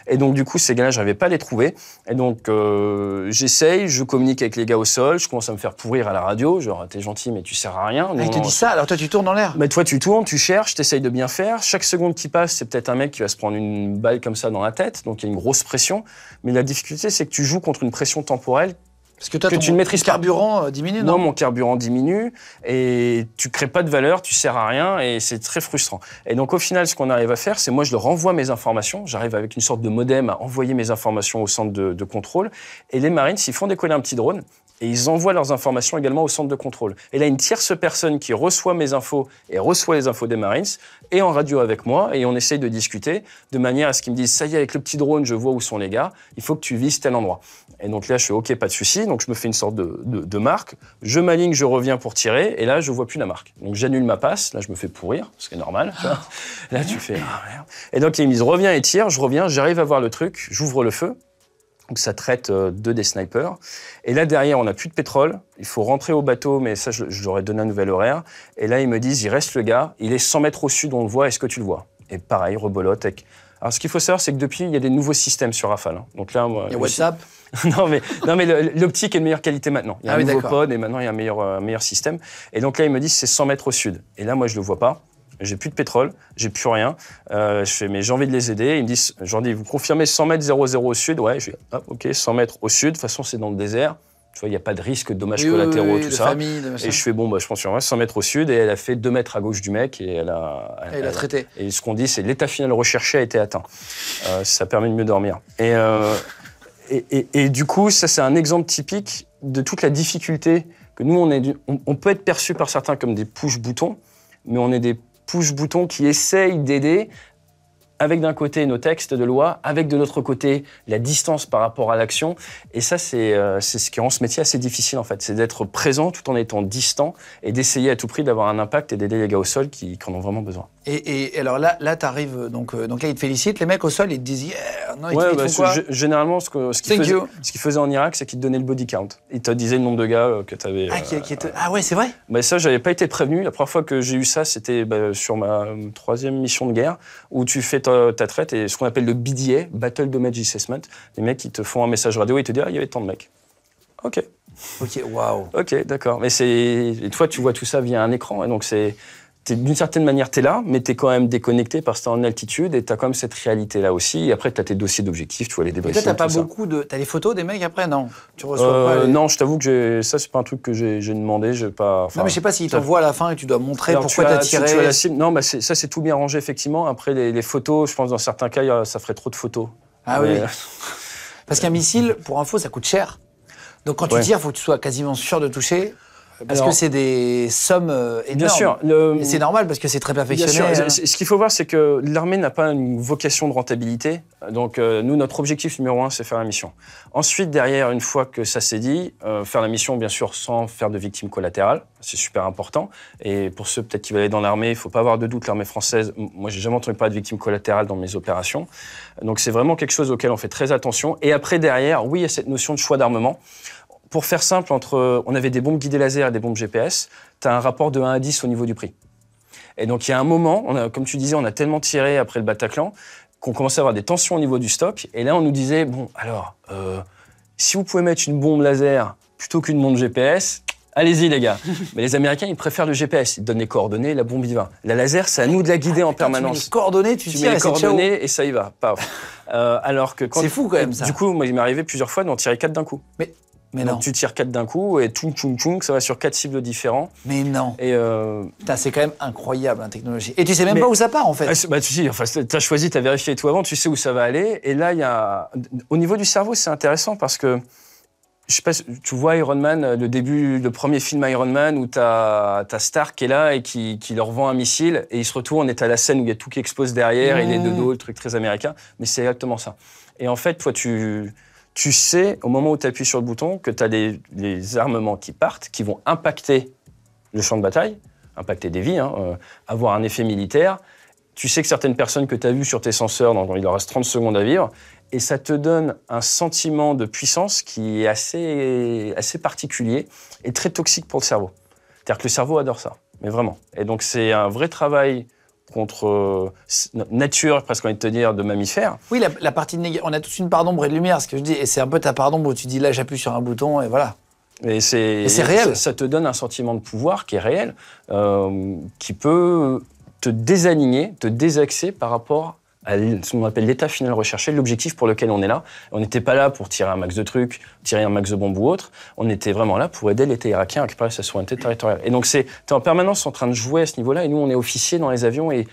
Speaker 2: Et donc, du coup, ces gars-là, je pas à les trouver. Et donc, euh, j'essaye, je communique avec les gars au sol, je commence à me faire pourrir à la radio. Genre, t'es gentil, mais tu sers à rien. Mais ah, te dit ça, alors toi, tu tournes dans l'air. Mais toi, tu tournes, tu cherches, t'essayes de bien faire. Chaque seconde qui passe, c'est peut-être un mec qui va se prendre une balle comme ça dans la tête. Donc, il y a une grosse pression. Mais la difficulté, c'est que tu joues contre une pression temporelle parce que, tu ne maîtrises carburant euh, diminue, non Non, mon carburant diminue et tu crées pas de valeur, tu sers à rien et c'est très frustrant. Et donc, au final, ce qu'on arrive à faire, c'est moi, je leur renvoie mes informations. J'arrive avec une sorte de modem à envoyer mes informations au centre de, contrôle. Et les Marines, s'y font décoller un petit drone et ils envoient leurs informations également au centre de contrôle. Et là, une tierce personne qui reçoit mes infos et reçoit les infos des Marines est en radio avec moi et on essaye de discuter de manière à ce qu'ils me disent ça y est, avec le petit drone, je vois où sont les gars, il faut que tu vises tel endroit. Et donc là, je suis OK, pas de souci. Donc je me fais une sorte de, de, marque. Je m'aligne, je reviens pour tirer et là, je vois plus la marque. Donc j'annule ma passe. Là, je me fais pourrir, ce qui est normal. là, tu fais ah, ah, merde. Et donc ils me disent reviens et tire. Je reviens, j'arrive à voir le truc, j'ouvre le feu donc ça traite euh, de des snipers. Et là derrière, on n'a plus de pétrole. Il faut rentrer au bateau, mais ça, je, leur ai donné un nouvel horaire. Et là, ils me disent, il reste le gars, il est 100 mètres au sud, on le voit, est-ce que tu le vois Et pareil, rebolote Alors, ce qu'il faut savoir, c'est que depuis, il y a des nouveaux systèmes sur Rafale. Hein. Donc là, il y a WhatsApp non mais, non, mais l'optique est de meilleure qualité maintenant. Il y a ah un nouveau pod et maintenant il y a un meilleur, euh, meilleur système. Et donc là, ils me disent, c'est 100 mètres au sud. Et là, moi, je le vois pas j'ai plus de pétrole, j'ai plus rien. Euh, je fais, mais j'ai envie de les aider. Ils me disent, j'en dis, vous confirmez 100 mètres 00 au sud Ouais, je dis, hop, ok, 100 mètres au sud. De toute façon, c'est dans le désert. Tu vois, il n'y a pas de risque de dommages collatéraux, tout ça. et je fais, bon, bah, je pense sur 100 mètres au sud, et elle a fait 2 mètres à gauche du mec, et elle a. Elle, a traité. Et ce qu'on dit, c'est l'état final recherché a été atteint. Euh, ça permet de mieux dormir. Euh, et, et, et, du coup, ça, c'est un exemple typique de toute la difficulté que nous, on, est, on, on peut être perçu par certains comme des push-boutons, mais on est des push-bouton qui essaye d'aider avec d'un côté nos textes de loi, avec de l'autre côté la distance par rapport à l'action. Et ça, euh, c'est ce qui rend ce métier assez difficile, en fait. C'est d'être présent tout en étant distant et d'essayer à tout prix d'avoir un impact et d'aider les gars au sol qui, en ont vraiment besoin.
Speaker 1: Et, alors là, là tu arrives, donc, euh, donc là, ils te félicitent. Les mecs au sol, ils te disent non, ils ouais, bah,
Speaker 2: Généralement, ce qu'ils ce, faisaient, en Irak, c'est qu'ils te donnaient le body count. Ils te disaient le nombre de gars euh, que tu avais. Ah, qui, ah ouais, c'est vrai mais bah, Ça, j'avais pas été prévenu. La première fois que j'ai eu ça, c'était bah, sur ma troisième mission de guerre, où tu fais euh, ta traite et ce qu'on appelle le BDA, Battle Damage Assessment. Les mecs, ils te font un message radio et ils te disent Ah, il y avait tant de mecs. Ok. Ok, waouh. Ok, d'accord. Mais c'est. Et toi, tu vois tout ça via un écran. Et hein, donc, c'est d'une certaine manière, tu es là, mais tu es quand même déconnecté parce que tu es en altitude et tu as quand même cette réalité-là aussi. Et après, tu as tes dossiers d'objectifs, tu vois les débris. tu pas beaucoup
Speaker 1: de. Tu as les photos des mecs après Non. Tu euh, Non,
Speaker 2: je t'avoue que ça, c'est pas un truc que j'ai demandé. Pas, non, mais je sais pas s'ils si t'envoient à la
Speaker 1: fin et tu dois montrer pourquoi tu as, tiré.
Speaker 2: Non, mais bah, ça, c'est tout bien rangé, effectivement. Après, les, photos, je pense, dans certains cas, ça ferait trop de photos. Ah oui. Euh,
Speaker 1: parce qu'un missile, pour info, ça coûte cher. Donc quand tu tires, il faut que tu sois quasiment sûr de toucher. Parce que c'est des sommes euh, énormes. Bien sûr. C'est normal parce que c'est très perfectionné. Bien hein. Ce
Speaker 2: qu'il faut voir, c'est que l'armée n'a pas une vocation de rentabilité. Donc, euh, nous, notre objectif numéro un, c'est faire la mission. Ensuite, derrière, une fois que ça s'est dit, euh, faire la mission, bien sûr, sans faire de victimes collatérales. C'est super important. Et pour ceux peut-être qui veulent aller dans l'armée, il ne faut pas avoir de doute. L'armée française, moi, j'ai jamais entendu parler de victimes collatérales dans mes opérations. Donc, c'est vraiment quelque chose auquel on fait très attention. Et après, derrière, oui, il y a cette notion de choix d'armement pour faire simple, entre, euh, on avait des bombes guidées laser et des bombes GPS, tu as un rapport de 1 à 10 au niveau du prix. Et donc il y a un moment, comme tu disais, on a tellement tiré après le Bataclan qu'on commençait à avoir des tensions au niveau du stock. Et là, on nous disait, bon, alors, euh, si vous pouvez mettre une bombe laser plutôt qu'une bombe GPS, Allez-y, les gars. Mais les Américains, ils préfèrent le GPS. Ils donnent les coordonnées, la bombe y va. La laser, c'est à nous de la guider ah, en permanence. Tu mets les
Speaker 1: coordonnées, tu, tu les ah, coordonnées
Speaker 2: et ça y va. Paf. Euh, alors que C'est fou quand même ça. Du coup, il m'est arrivé plusieurs fois d'en tirer quatre d'un coup. Mais mais non. tu tires quatre d'un coup et tchoum tchoum tchoum, ça va sur quatre cibles différents. Mais non. Et euh,
Speaker 1: c'est quand même incroyable la hein, technologie. Et tu sais même pas où ça
Speaker 2: part en fait. Ah, bah, tu sais, enfin, as choisi, tu as vérifié tout avant, tu sais où ça va aller. Et là, il y a, au niveau du cerveau, c'est intéressant parce que je sais pas, tu vois Iron Man, euh, le début, le premier film Iron Man où tu as Stark qui est là et qui, qui, leur vend un missile et il se retourne et à la scène où il y a tout qui explose derrière, il est de dos, le truc très américain. Mais c'est exactement ça. Et en fait, toi, tu tu sais, au moment où tu appuies sur le bouton, que tu as les, armements qui partent, qui vont impacter le champ de bataille, impacter des vies, hein, euh, avoir un effet militaire. Tu sais que certaines personnes que tu as vues sur tes senseurs, il leur reste 30 secondes à vivre, et ça te donne un sentiment de puissance qui est assez, assez particulier et très toxique pour le cerveau. C'est-à-dire que le cerveau adore ça, mais vraiment. Et donc c'est un vrai travail contre euh, nature, presque envie de te dire, de mammifères.
Speaker 1: Oui, la, partie on a tous une part d'ombre et de lumière, ce que je dis, et c'est un peu ta part d'ombre tu dis là j'appuie sur un bouton et voilà. Et c'est réel.
Speaker 2: Ça, te donne un sentiment de pouvoir qui est réel, euh, qui peut te désaligner, te désaxer par rapport ce qu'on appelle l'état final recherché, l'objectif pour lequel on est là. On n'était pas là pour tirer un max de trucs, tirer un max de bombes ou autre. On était vraiment là pour aider l'État irakien à récupérer sa souveraineté territoriale. Et donc, c'est, en permanence en train de jouer à ce niveau-là, et nous, on est officiers dans les avions et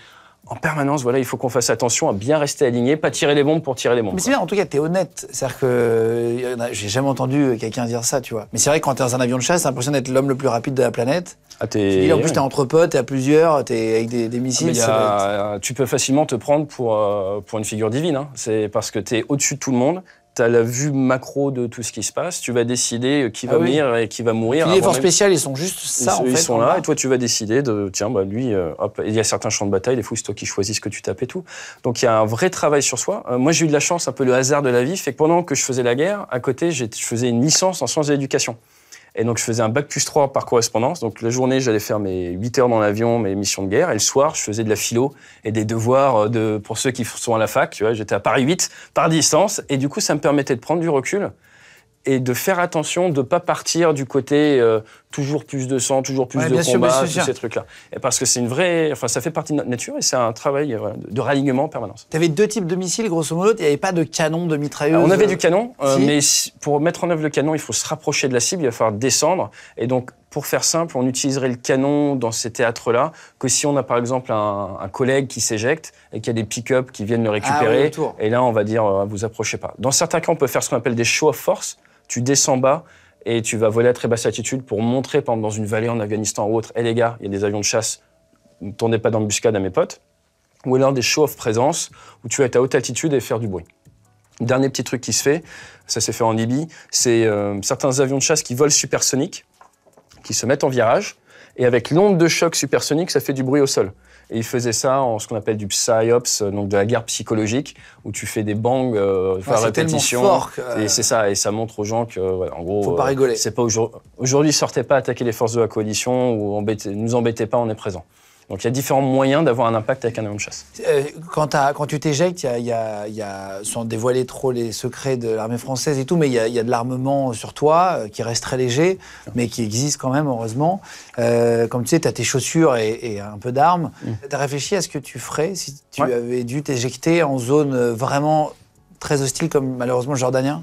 Speaker 2: en permanence, voilà, il faut qu'on fasse attention à bien rester aligné, pas tirer les bombes pour tirer les bombes. Mais
Speaker 1: c'est bien, en tout cas, t'es honnête. C'est-à-dire que j'ai jamais entendu quelqu'un dire ça, tu vois. Mais c'est vrai que quand t'es dans un avion de chasse, t'as l'impression d'être l'homme le plus rapide de la planète.
Speaker 2: Ah, en plus, t'es
Speaker 1: entre potes, t'es à plusieurs, t'es avec des, missiles. Ah, tu peux facilement te prendre pour, euh,
Speaker 2: pour une figure divine. Hein. C'est parce que t'es au-dessus de tout le monde, tu as la vue macro de tout ce qui se passe, tu vas décider euh, qui ah va mourir venir et qui va mourir. les forces spéciales, ils sont juste ça, ils, en fait. Ils sont hein. là, et toi, tu vas décider de, tiens, bah, lui, euh, il y a certains champs de bataille, des fois, c'est toi qui choisis ce que tu tapes et tout. Donc, il y a un vrai travail sur soi. Euh, moi, j'ai eu de la chance, un peu le hasard de la vie, fait que pendant que je faisais la guerre, à côté, je faisais une licence en sciences de l'éducation. Et donc, je faisais un bac plus 3 par correspondance. Donc, la journée, j'allais faire mes 8 heures dans l'avion, mes missions de guerre. Et le soir, je faisais de la philo et des devoirs euh, de, pour ceux qui sont à la fac. j'étais à Paris 8 par distance. Et du coup, ça me permettait de prendre du recul et de faire attention de ne pas partir du côté euh, toujours plus de sang, toujours plus de combats, tous ces trucs-là. Parce que c'est une vraie, enfin, ça fait partie de notre nature et c'est un travail euh, de ralignement en permanence.
Speaker 1: Tu avais deux types de missiles, grosso modo. Il n'y avait pas de canon, de mitrailleuse. On avait euh, du canon, euh, mais
Speaker 2: pour mettre en œuvre le canon, il faut se rapprocher de la cible, il va falloir descendre. Et donc, pour faire simple, on utiliserait le canon dans ces théâtres-là que si on a par exemple un, collègue qui s'éjecte et qu'il y a des pick-up qui viennent le ah récupérer. et là, on va dire, ne vous approchez pas. Dans certains cas, on peut faire ce qu'on appelle des show of force. Tu descends bas et tu vas voler à très basse altitude pour montrer, par exemple, dans une vallée en Afghanistan ou autre, hé les gars, il y a des avions de chasse, ne tournez pas d'embuscade à mes potes. Ou alors des show of présence où tu vas être à haute altitude et faire du bruit. Dernier petit truc qui se fait, ça s'est fait en Libye, c'est euh, certains avions de chasse qui volent supersoniques, qui se mettent en virage, et avec l'onde de choc supersonique, ça fait du bruit au sol. Et il faisait ça en ce qu'on appelle du psyops, euh, donc de la guerre psychologique, où tu fais des bangs euh, ah, répétition. Et euh, c'est ça, et ça montre aux gens que, en gros, faut pas euh, rigoler. C'est pas aujourd'hui, sortez pas attaquer les forces de la coalition ou embêtez, nous embêtez pas, on est présent. Donc il y a différents moyens d'avoir un impact avec un avion de chasse.
Speaker 1: Euh, quand, tu t'éjectes, sans dévoiler trop les secrets de l'armée française et tout, mais il y, a, de l'armement sur toi euh, qui reste très léger, mais qui existe quand même, heureusement. Euh, comme tu sais, tu as tes chaussures et, un peu d'armes. Mm. Tu as réfléchi à ce que tu ferais si tu avais dû t'éjecter en zone vraiment très hostile comme malheureusement le Jordanien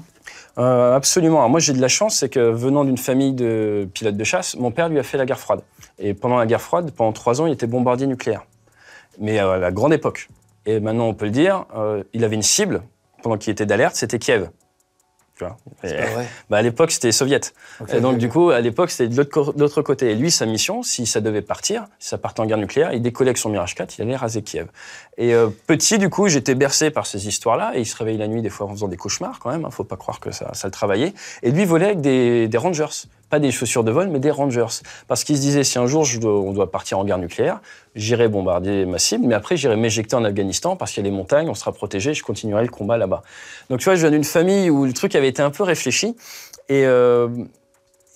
Speaker 1: Absolument. moi, j'ai de
Speaker 2: la chance, c'est que venant d'une famille de pilotes de chasse, mon père lui a fait la guerre froide. Et pendant la guerre froide, pendant trois ans, il était bombardier nucléaire. Mais euh, à la grande époque. Et maintenant, on peut le dire, euh, il avait une cible, pendant qu'il était d'alerte, c'était Kiev. Tu vois bah, à l'époque, c'était soviète. et donc, du coup, à l'époque, c'était de l'autre côté. Et lui, sa mission, si ça devait partir, si ça partait en guerre nucléaire, il décollait avec son Mirage 4, il allait raser Kiev. Et euh, petit, du coup, j'étais bercé par ces histoires-là. Et il se réveillait la nuit, des fois, en faisant des cauchemars, quand même. ne hein. faut pas croire que ça, le travaillait. Et lui volait avec des Rangers pas des chaussures de vol, mais des Rangers. Parce qu'ils se disaient, si un jour on doit partir en guerre nucléaire, j'irai bombarder ma cible, mais après j'irai m'éjecter en Afghanistan parce qu'il y a les montagnes, on sera protégé, je continuerai le combat là-bas. Donc tu vois, je viens d'une famille où le truc avait été un peu réfléchi. Et, euh,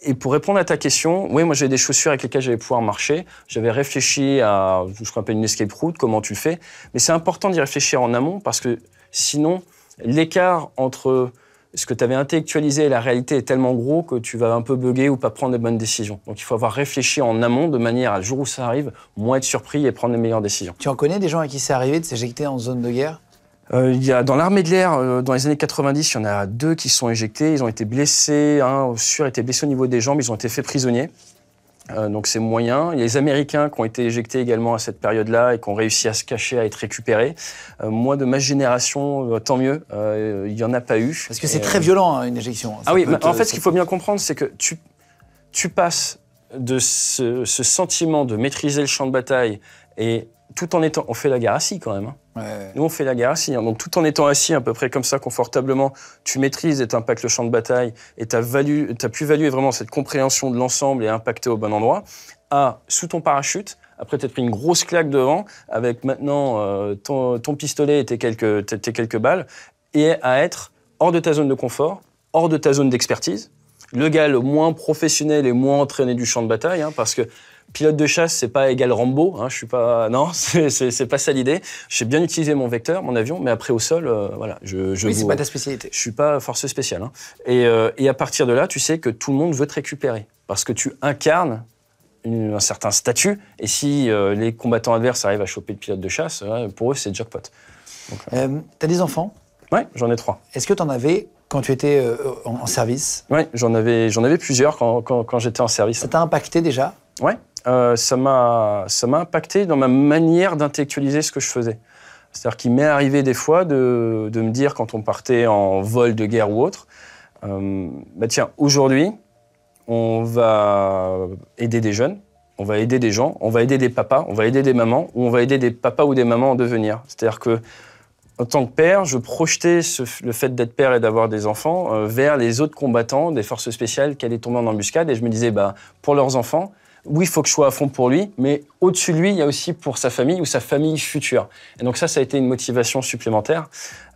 Speaker 2: et pour répondre à ta question, oui, moi j'avais des chaussures avec lesquelles j'allais pouvoir marcher. J'avais réfléchi à ce qu'on peu une escape route, comment tu le fais. Mais c'est important d'y réfléchir en amont parce que sinon, l'écart entre ce que tu avais intellectualisé et la réalité est tellement gros que tu vas un peu bugger ou pas prendre les bonnes décisions. Donc il faut avoir réfléchi en amont de manière à le jour où ça arrive, moins être surpris et prendre les meilleures décisions. Tu en connais des gens à qui c'est arrivé de s'éjecter en zone de guerre euh, il y a, dans l'armée de l'air, euh, dans les années 90, il y en a deux qui sont éjectés. Ils ont été blessés. Un hein, sûr a été blessé au niveau des jambes. Ils ont été faits prisonniers. Euh, donc c'est moyen. Il y a les Américains qui ont été éjectés également à cette période-là et qui ont réussi à se cacher, à être récupérés. Euh, moi, de ma génération, euh, tant mieux, il n'y en a pas eu. Parce que c'est très
Speaker 1: violent, hein, une éjection. ah oui, en fait, ce qu'il
Speaker 2: faut bien comprendre, c'est que tu, tu passes de ce, ce sentiment de maîtriser le champ de bataille et tout en étant, on fait la guerre assis quand même. Hein. Nous, on fait la guerre assis. Hein. Donc, tout en étant assis à peu près comme ça, confortablement, tu maîtrises et t'impactes le champ de bataille et t'as pu ta plus-value vraiment cette compréhension de l'ensemble et impacter au bon endroit. À, ah, sous ton parachute, après t'être pris une grosse claque devant, avec maintenant euh, ton, pistolet et tes quelques, balles, et à être hors de ta zone de confort, hors de ta zone d'expertise, le gars le moins professionnel et moins entraîné du champ de bataille, hein, parce que pilote de chasse, c'est pas égal Rambo. Hein, je suis pas, non, c'est pas ça l'idée. J'ai bien utilisé mon vecteur, mon avion, mais après au sol, euh, voilà, je. je oui, c'est pas ta spécialité. Je suis pas force spéciale. Hein. Euh, et, à partir de là, tu sais que tout le monde veut te récupérer parce que tu incarnes. un certain statut, et si euh, les combattants adverses arrivent à choper le pilote de chasse, pour eux c'est jackpot. T'as des enfants Oui, j'en ai trois. Est-ce que tu en avais quand tu étais en, service Oui, j'en avais, j'en avais plusieurs quand, quand j'étais en service. Ça t'a impacté déjà Oui, euh, ça m'a impacté dans ma manière d'intellectualiser ce que je faisais. C'est-à-dire qu'il m'est arrivé des fois de, me dire, quand on partait en vol de guerre ou autre, euh, bah tiens, aujourd'hui, on va aider des jeunes, on va aider des gens, on va aider des papas, on va aider des mamans, ou on va aider des papas ou des mamans à devenir. C'est-à-dire que, en tant que père, je projetais le fait d'être père et d'avoir des enfants euh, vers les autres combattants des forces spéciales qui allaient tomber en embuscade, et je me disais, bah, pour leurs enfants, oui, il faut que je sois à fond pour lui, mais au-dessus de lui, il y a aussi pour sa famille ou sa famille future. Et donc ça, ça a été une motivation supplémentaire,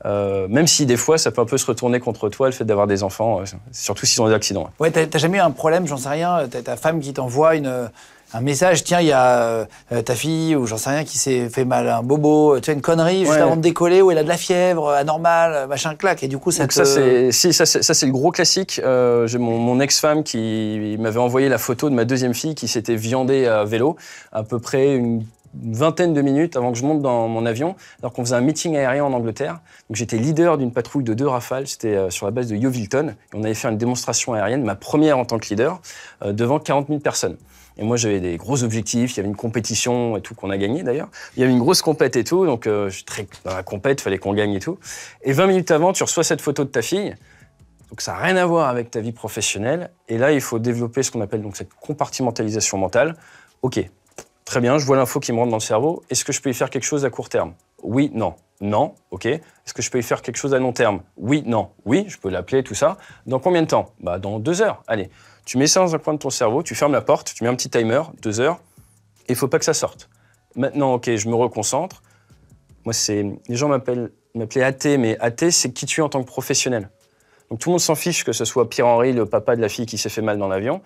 Speaker 2: euh, même si des fois, ça peut un peu se retourner contre toi, le fait d'avoir des enfants, euh, surtout s'ils ont des accidents.
Speaker 1: Ouais, t'as jamais eu un problème, j'en sais rien, t'as ta femme qui t'envoie une un message, tiens, il y a euh, ta fille ou j'en sais rien qui s'est fait mal un bobo, euh, tu as une connerie juste avant de décoller où elle a de la fièvre, euh, anormale, machin claque, et du coup ça Ça, c'est,
Speaker 2: le gros classique. j'ai mon, ex-femme qui m'avait envoyé la photo de ma deuxième fille qui s'était viandée à vélo, à peu près une vingtaine de minutes avant que je monte dans mon avion, alors qu'on faisait un meeting aérien en Angleterre. j'étais leader d'une patrouille de deux rafales, c'était sur la base de Yeovilton. Et on avait fait une démonstration aérienne, ma première en tant que leader, devant 40 000 personnes. Et moi, j'avais des gros objectifs. Il y avait une compétition et tout qu'on a gagné d'ailleurs. Il y avait une grosse compète et tout. Donc, euh, je très dans la compète, fallait qu'on gagne et tout. Et 20 minutes avant, tu reçois cette photo de ta fille. Donc, ça n'a rien à voir avec ta vie professionnelle. Et là, il faut développer ce qu'on appelle donc cette compartimentalisation mentale. Ok, très bien, je vois l'info qui me rentre dans le cerveau. Est-ce que je peux y faire quelque chose à court terme Oui, non. Non, ok. Est-ce que je peux y faire quelque chose à long terme Oui, non. Oui, je peux l'appeler, tout ça. Dans combien de temps Bah, dans deux heures. Allez. Tu mets ça dans un coin de ton cerveau, tu fermes la porte, tu mets un petit timer, deux heures, et il faut pas que ça sorte. Maintenant, ok, je me reconcentre. Moi, c'est les gens m'appellent m'appelaient athée, mais athée, c'est qui tu es en tant que professionnel. Donc tout le monde s'en fiche que ce soit Pierre-Henri, le papa de la fille qui s'est fait mal dans l'avion.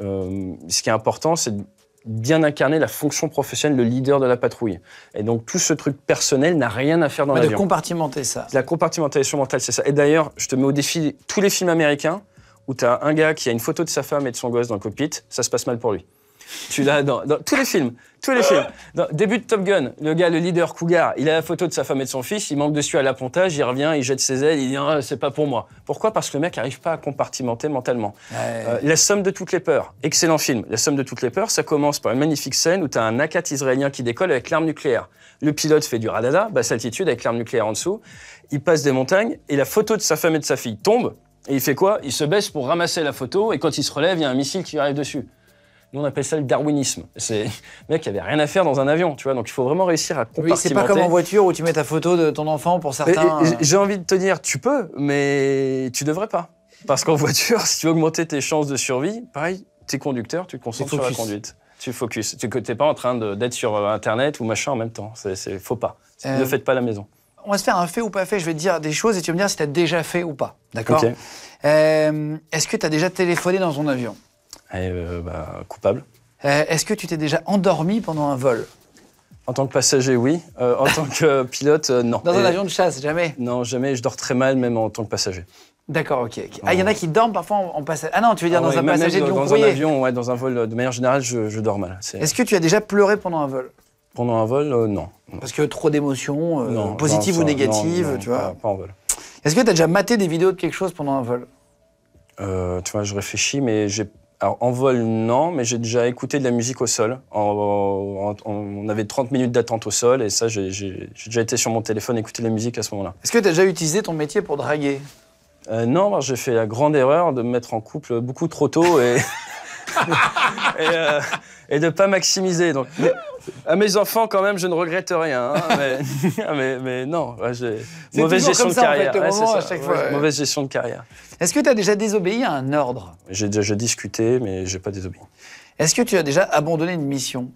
Speaker 2: Euh, ce qui est important, c'est de bien incarner la fonction professionnelle, le leader de la patrouille. Et donc tout ce truc personnel n'a rien à faire dans l'avion. De
Speaker 1: compartimenter
Speaker 2: ça. La compartimentation mentale, c'est ça. Et d'ailleurs, je te mets au défi tous les films américains où tu as un gars qui a une photo de sa femme et de son gosse dans le cockpit, ça se passe mal pour lui. Tu l'as dans, tous les films, tous les films. début de Top Gun, le gars, le leader Cougar, il a la photo de sa femme et de son fils, il manque dessus à l'appontage, il revient, il jette ses ailes, il dit ah, c'est pas pour moi. Pourquoi Parce que le mec n'arrive pas à compartimenter mentalement. Euh, la somme de toutes les peurs, excellent film. La somme de toutes les peurs, ça commence par une magnifique scène où tu as un akat israélien qui décolle avec l'arme nucléaire. Le pilote fait du radada, basse altitude avec l'arme nucléaire en dessous. Il passe des montagnes et la photo de sa femme et de sa fille tombe. Et il fait quoi Il se baisse pour ramasser la photo, et quand il se relève, il y a un missile qui arrive dessus. Nous, on appelle ça le darwinisme. C'est mec, il n'y avait rien à faire dans un avion, tu vois. Donc, il faut vraiment réussir à compartimenter. Oui, c'est pas comme en
Speaker 1: voiture où tu mets ta photo de ton enfant pour certains. Euh. J'ai
Speaker 2: envie de te dire, tu peux, mais tu devrais pas. Parce qu'en voiture, si tu veux augmenter tes chances de survie, pareil, t'es conducteur, tu te concentres sur la conduite. Tu focus. Tu n'es pas en train d'être sur euh, Internet ou machin en même temps. C'est faux pas. Euh. Ne faites pas la maison
Speaker 1: on va se faire un fait ou pas fait. Je vais te dire des choses et tu vas me dire si tu as déjà fait ou pas. D'accord euh, Est-ce que tu as déjà téléphoné dans un avion eh, euh, bah, Coupable. Euh, est-ce que tu t'es déjà endormi pendant un vol en tant que passager, oui. en tant que pilote, non. Dans un avion de chasse,
Speaker 2: jamais Non, jamais. Je dors très mal, même en tant que passager.
Speaker 1: D'accord, ok. Ah, il y en a qui dorment parfois en, passager. Ah non, tu veux dire ah dans un passager de Dans, dans un avion,
Speaker 2: dans un vol, de manière générale, je, dors mal. Est-ce
Speaker 1: que tu as déjà pleuré pendant un vol pendant un vol, euh, non. Parce que trop d'émotions, euh, positives ou négatives, tu
Speaker 2: vois. Pas, en vol.
Speaker 1: Est-ce que tu as déjà maté des vidéos de quelque chose pendant un vol euh, Tu vois,
Speaker 2: je réfléchis, mais j'ai. Alors, en vol, non, mais j'ai déjà écouté de la musique au sol. on avait 30 minutes d'attente au sol, et ça, j'ai déjà été sur mon téléphone écouter de la musique à ce moment-là. Est-ce que tu as déjà utilisé ton métier pour draguer Non, j'ai fait la grande erreur de me mettre en couple beaucoup trop tôt et. et, de pas maximiser. Donc, À mes enfants, quand même, je ne regrette rien. Hein, mais, non, mauvaise gestion de carrière. Mauvaise
Speaker 1: gestion de carrière. Est-ce que tu as déjà désobéi à un ordre J'ai déjà discuté, mais j'ai pas désobéi. Est-ce que tu as déjà abandonné une mission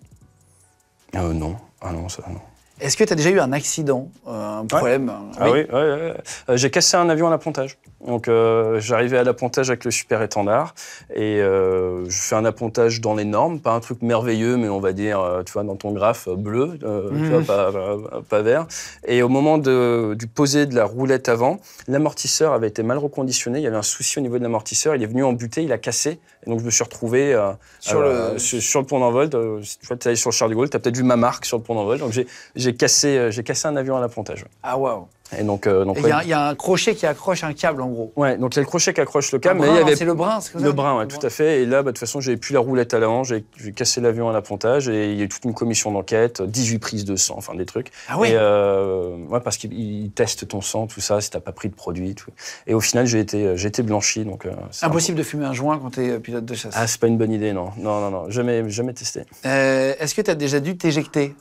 Speaker 2: euh, Non. Ah non, non.
Speaker 1: Est-ce que tu as déjà eu un accident, euh, un problème
Speaker 2: Ah oui, euh, j'ai cassé un avion à l'appontage. Donc euh, j'arrivais à l'appontage avec le super étendard et euh, je fais un appontage dans les normes, pas un truc merveilleux, mais on va dire, euh, tu vois, dans ton graphe bleu, tu vois, mhm. pas, vert. Et au moment du poser de la roulette avant, l'amortisseur avait été mal reconditionné, il y avait un souci au niveau de l'amortisseur, il est venu en butée, il a cassé, et donc je me suis retrouvé sur, le... pont d'envol, tu vois, tu es allé sur le Charles de Gaulle, tu as peut-être vu ma marque sur le pont d'envol, donc j'ai cassé, cassé un avion à l'appontage. Ah waouh et donc, euh, il
Speaker 1: y, a un crochet qui accroche un câble en gros. Ouais, donc il le crochet qui accroche le ah, câble. C'est le brin, c'est Le
Speaker 2: brin, ouais, tout à fait. Et là, bah, de toute façon, j'avais plus la roulette à hanche, j'ai cassé l'avion à l'appontage et il y a eu toute une commission d'enquête, 18 prises de sang, enfin des trucs. Ah oui. Euh, ouais, parce qu'ils testent ton sang, tout ça, si t'as pas pris de produit. Et au final, j'ai été, été blanchi, donc. Euh, Impossible
Speaker 1: de fumer un joint quand t'es pilote de chasse. Ah, c'est
Speaker 2: pas une bonne idée, non, non, non, non, jamais, jamais testé.
Speaker 1: Est-ce que t'as
Speaker 2: déjà dû t'éjecter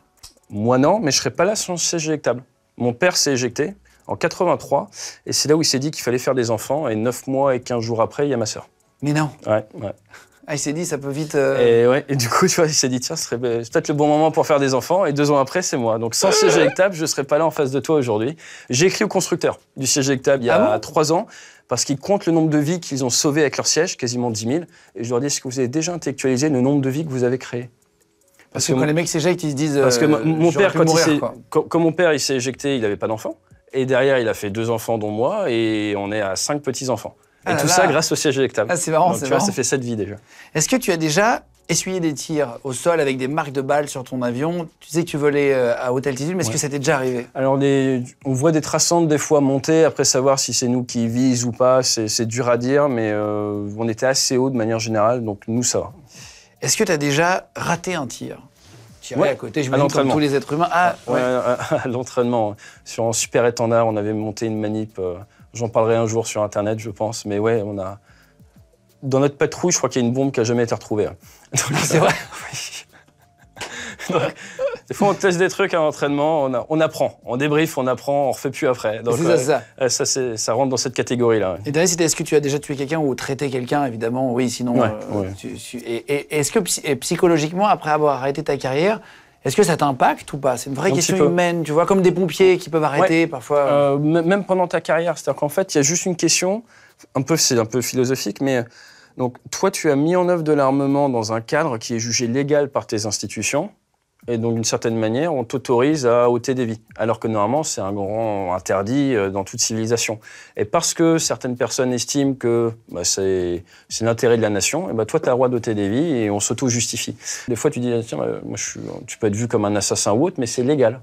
Speaker 2: Moi non, mais je serais pas là sans éjectable. Mon père s'est éjecté en 83, et c'est là où il s'est dit qu'il fallait faire des enfants, et 9 mois et 15 jours après, il y a ma sœur. Mais non Ouais, ouais. Ah, il s'est dit, ça peut vite. Euh, et, ouais, et du coup, tu vois, il s'est dit, tiens, ce serait peut-être le bon moment pour faire des enfants. Et deux ans après, c'est moi. Donc, sans siège je ne serais pas là en face de toi aujourd'hui. J'ai écrit au constructeur du siège il y a ah trois ans, parce qu'ils comptent le nombre de vies qu'ils ont sauvées avec leur siège, quasiment 10 000. Et je leur dis, est-ce que vous avez déjà intellectualisé le nombre de vies que vous avez créées
Speaker 1: parce, que, quand les mecs s'éjectent, ils se disent. Parce que euh, mon père, quand, il
Speaker 2: mon père il s'est éjecté, il n'avait pas d'enfant. Et derrière, il a fait deux enfants, dont moi, et on est à cinq petits-enfants. et ah tout ça grâce au siège éjectable. Ah, c'est marrant, c'est marrant. ça fait
Speaker 1: sept vies déjà. Est-ce que tu as déjà essuyé des tirs au sol avec des marques de balles sur ton avion Tu sais que tu volais euh, à haute altitude, mais est-ce que ça t'est déjà arrivé Alors, on voit des traçantes
Speaker 2: des fois monter. Après, savoir si c'est nous qui visent ou pas, c'est dur à dire, mais euh, on était assez haut de manière générale, donc nous, ça va. Est-ce que tu as déjà raté un tir
Speaker 1: Tiré à côté, je me comme tous les êtres humains. Ah,
Speaker 2: à l'entraînement. Sur un super étendard, on avait monté une manip. Euh, j'en parlerai un jour sur Internet, je pense. Mais ouais, on a. Dans notre patrouille, je crois qu'il y a une bombe qui a jamais été retrouvée. Hein. Ah, c'est vrai. des fois, on teste des trucs à l'entraînement, on, on, apprend, on débrief, on apprend, on refait plus après. Euh, euh, ça, rentre dans cette catégorie-là.
Speaker 1: Et dernier, c'était est-ce que tu as déjà tué quelqu'un ou traité quelqu'un, évidemment Oui, sinon. Euh, et, est-ce que psychologiquement, après avoir arrêté ta carrière, est-ce que ça t'impacte ou pas C'est une vraie question humaine, tu vois, comme des pompiers qui peuvent arrêter parfois.
Speaker 2: même pendant ta carrière, c'est-à-dire qu'en fait, il y a juste une question, un peu, c'est un peu philosophique, mais. Donc, toi, tu as mis en œuvre de l'armement dans un cadre qui est jugé légal par tes institutions. Et donc, d'une certaine manière, on t'autorise à ôter des vies. Alors que normalement, c'est un grand interdit euh, dans toute civilisation. Et parce que certaines personnes estiment que bah, c'est l'intérêt de la nation, et bah, toi, tu as le droit d'ôter des vies et on s'auto-justifie. Des fois, tu dis, tiens, bah, moi, tu peux être vu comme un assassin ou autre, mais c'est légal.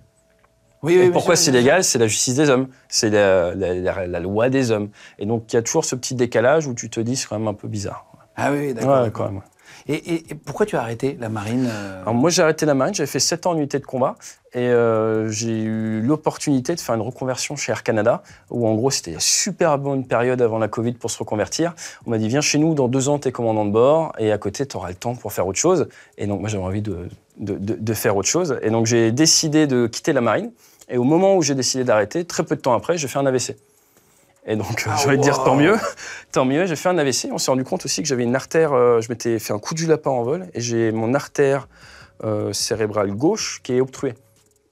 Speaker 2: Oui, oui, et pourquoi c'est légal C'est la justice des hommes, c'est la, loi des hommes. Et donc, il y a toujours ce petit décalage où tu te dis, c'est quand même un peu bizarre. Ah oui, d'accord. Ouais, et, pourquoi tu as arrêté la marine euh moi j'ai arrêté la marine, j'avais fait 7 ans en unité de combat et euh, j'ai eu l'opportunité de faire une reconversion chez Air Canada où en gros c'était une super bonne période avant la Covid pour se reconvertir. On m'a dit viens chez nous dans deux ans tu es commandant de bord et à côté tu auras le temps pour faire autre chose. Et donc moi j'avais envie de, de faire autre chose et donc j'ai décidé de quitter la marine et au moment où j'ai décidé d'arrêter, très peu de temps après, j'ai fait un AVC. Et donc, euh, ah, je vais dire tant mieux, tant mieux. J'ai fait un AVC. On s'est rendu compte aussi que j'avais une artère. Euh, je m'étais fait un coup du lapin en vol et j'ai mon artère euh, cérébrale gauche qui est obstruée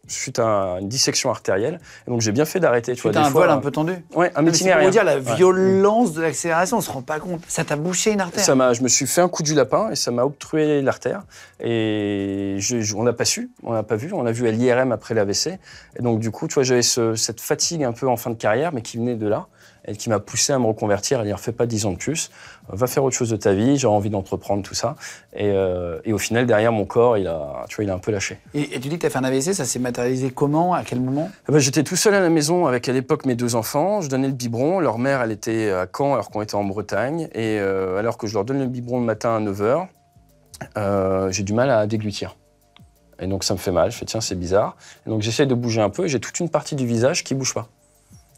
Speaker 2: suite à une dissection artérielle. Et donc j'ai bien fait d'arrêter. Tu vois, des un vol un peu tendu. Oui, un métier pour dire la violence
Speaker 1: de l'accélération, on se rend pas compte. Ça t'a bouché une artère. Ça
Speaker 2: m'a, je me suis fait un coup du lapin et ça m'a obstrué l'artère. Et on n'a pas su, on n'a pas vu, on a vu à l'IRM après l'AVC. Et donc du coup, tu vois, j'avais cette fatigue un peu en fin de carrière, mais qui venait de là et qui m'a poussé à me reconvertir, à dire fais pas 10 ans de plus, euh, va faire autre chose de ta vie, j'ai envie d'entreprendre tout ça. Euh, et, au final, derrière mon corps, il a, tu vois, il a un peu lâché.
Speaker 1: Et, tu dis que tu as fait un AVC, ça s'est matérialisé comment, à quel moment
Speaker 2: eh ben, J'étais tout seul à la maison avec à l'époque mes deux enfants, je donnais le biberon, leur mère elle était à Caen alors qu'on était en Bretagne, et euh, alors que je leur donne le biberon le matin à 9h, j'ai du mal à déglutir. Et donc ça me fait mal, je fais tiens c'est bizarre. donc j'essaie de bouger un peu, et j'ai toute une partie du visage qui bouge pas.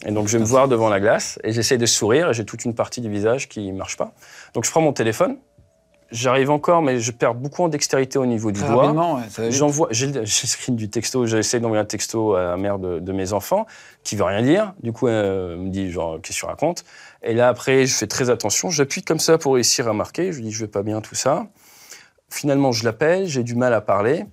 Speaker 2: Et donc, je vais me voir devant la glace et j'essaie de sourire et j'ai toute une partie du visage qui ne marche pas. Donc, je prends mon téléphone. J'arrive encore, mais je perds beaucoup en dextérité au niveau du doigt. J'envoie, j'ai le screen du texto, j'essaie d'envoyer un texto à la mère de, mes enfants qui veut rien dire. Du coup, elle me dit genre qu'est-ce que tu racontes Et là après, je fais très attention, j'appuie comme ça pour réussir à marquer. Je lui dis je vais pas bien tout ça. Finalement, je l'appelle, j'ai du mal à parler.